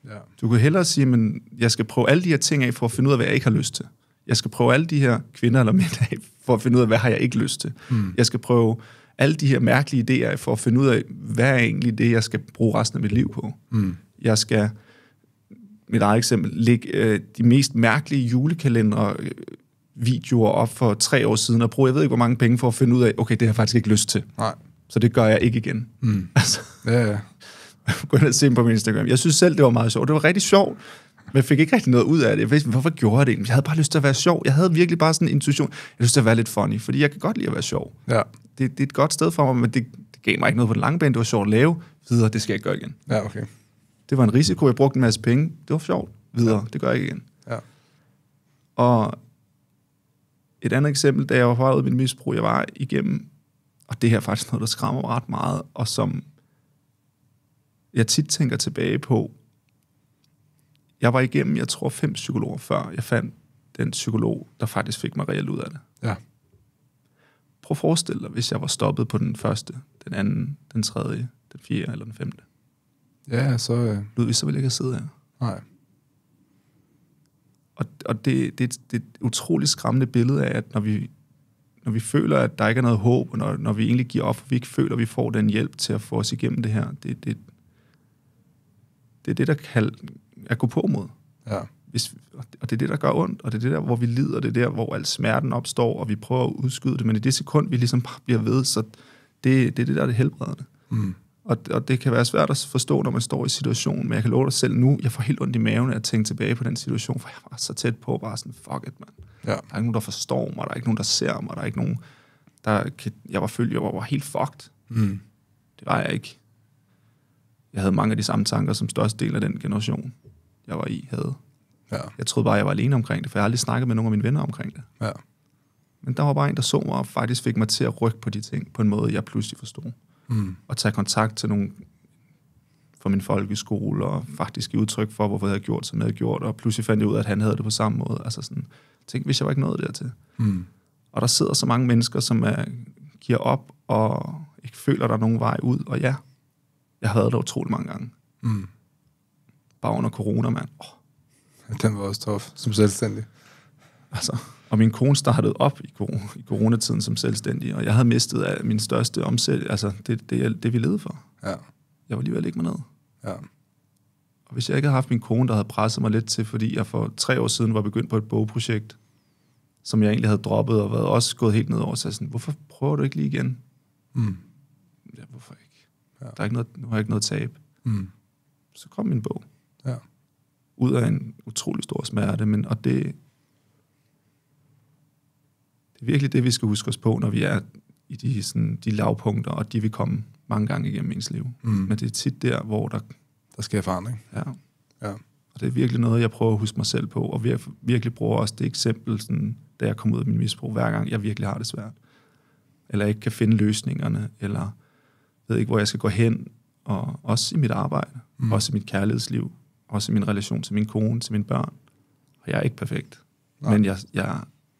Ja. Du kunne hellere sige, men jeg skal prøve alle de her ting af, for at finde ud af, hvad jeg ikke har lyst til. Jeg skal prøve alle de her kvinder eller mænd af, for at finde ud af, hvad har jeg ikke lyst til. Mm. Jeg skal prøve alle de her mærkelige idéer for at finde ud af, hvad er egentlig det, jeg skal bruge resten af mit liv på. Mm. Jeg skal, mit eget eksempel, lægge øh, de mest mærkelige julekalender videoer op for tre år siden og bruge, jeg ved ikke, hvor mange penge for at finde ud af, okay, det har jeg faktisk ikke lyst til. Nej. Så det gør jeg ikke igen. Mm. Altså, ja, ja. Gå ind og se på min Instagram. Jeg synes selv, det var meget sjovt. Det var rigtig sjovt, men jeg fik ikke rigtig noget ud af det. Jeg vidste, hvorfor gjorde jeg det? Jeg havde bare lyst til at være sjov. Jeg havde virkelig bare sådan en intuition. Jeg havde lyst til at være lidt funny, fordi jeg kan godt lide at være sjov. Ja det, det er et godt sted for mig, men det, det gav mig ikke noget på den lange bane, det var sjovt at lave, videre, det skal jeg ikke gøre igen. Ja, okay. Det var en risiko, jeg brugte en masse penge, det var sjovt, videre, ja. det gør jeg ikke igen. Ja. Og et andet eksempel, da jeg var på min misbrug, jeg var igennem, og det her er faktisk noget, der skræmmer mig ret meget, og som jeg tit tænker tilbage på, jeg var igennem, jeg tror, fem psykologer før, jeg fandt den psykolog, der faktisk fik mig reelt ud af det. Ja. Prøv at forestille dig, hvis jeg var stoppet på den første, den anden, den tredje, den fjerde eller den femte. Ja, så... Øh... Ludvig, så ville jeg ikke sidde her. Nej. Og, og det, det, det er et utroligt skræmmende billede af, at når vi, når vi føler, at der ikke er noget håb, og når, når vi egentlig giver op, og vi ikke føler, at vi får den hjælp til at få os igennem det her, det, det, det er det, der kald, er gå på mod. Ja hvis, og det er det, der gør ondt, og det er det der, hvor vi lider, det er der, hvor al smerten opstår, og vi prøver at udskyde det, men i det sekund, vi ligesom bliver ved, så det, det er det, der det helbredende. Mm. Og, og det kan være svært at forstå, når man står i situationen, men jeg kan love dig selv nu, jeg får helt ondt i maven at tænke tilbage på den situation, for jeg var så tæt på, bare sådan, fuck it, mand. Ja. Der er ikke nogen, der forstår mig, der er ikke nogen, der ser mig, der er ikke nogen, der kan, jeg var følge, jeg var, var helt fucked. Mm. Det var jeg ikke. Jeg havde mange af de samme tanker, som størstedelen af den generation, jeg var i, havde. Ja. Jeg troede bare, jeg var alene omkring det, for jeg har aldrig snakket med nogen af mine venner omkring det. Ja. Men der var bare en, der så mig og faktisk fik mig til at rykke på de ting på en måde, jeg pludselig forstod. Mm. Og tage kontakt til nogle fra min folkeskole, og faktisk give udtryk for, hvorfor jeg havde gjort, som jeg havde gjort, og pludselig fandt jeg ud af, at han havde det på samme måde. Altså sådan, tænk, hvis jeg var ikke nået dertil. Mm. Og der sidder så mange mennesker, som er, giver op, og ikke føler, der er nogen vej ud, og ja, jeg havde det utrolig mange gange. Mm. Bare under corona, mand. Oh, Den var også tof, som selvstændig. Altså, og min kone startede op i, i coronatiden som selvstændig, og jeg havde mistet af min største omsætning, altså det, det, det, det vi levede for. Ja. Jeg var lige ved at mig ned. Ja. Og hvis jeg ikke havde haft min kone, der havde presset mig lidt til, fordi jeg for tre år siden var begyndt på et bogprojekt, som jeg egentlig havde droppet og været også gået helt ned over, så jeg sådan, hvorfor prøver du ikke lige igen? Mm. Ja, hvorfor ikke? Ja. Der er ikke noget, nu har jeg ikke noget tab. Mm. Så kom min bog ud af en utrolig stor smerte, men og det, det er virkelig det, vi skal huske os på, når vi er i de, sådan, de lavpunkter, og de vil komme mange gange igennem ens liv. Mm. Men det er tit der, hvor der... Der sker erfaring. Ja. ja. Og det er virkelig noget, jeg prøver at huske mig selv på, og vir- virkelig bruger også det eksempel, sådan, da jeg kom ud af min misbrug, hver gang jeg virkelig har det svært, eller ikke kan finde løsningerne, eller ved ikke, hvor jeg skal gå hen, og også i mit arbejde, mm. også i mit kærlighedsliv, også i min relation til min kone, til mine børn. Og jeg er ikke perfekt. Nej. Men jeg, jeg,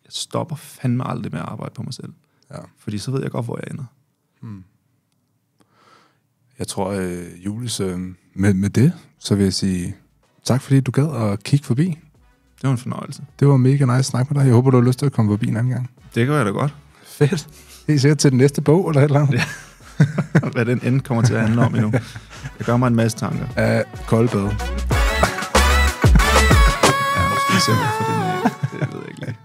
jeg stopper fandme aldrig med at arbejde på mig selv. Ja. Fordi så ved jeg godt, hvor jeg ender. Hmm. Jeg tror, øh, Julius, øh, med, med det, så vil jeg sige tak, fordi du gad at kigge forbi. Det var en fornøjelse. Det var mega nice at snakke med dig. Jeg håber, du har lyst til at komme forbi en anden gang. Det gør jeg da godt. Fedt. er sikkert til den næste bog, eller et eller andet. Ja. Hvad den end kommer til at handle om endnu. Jeg gør mig en masse tanker. Ja, uh, koldbad eksempel for den, det ved jeg ikke lige.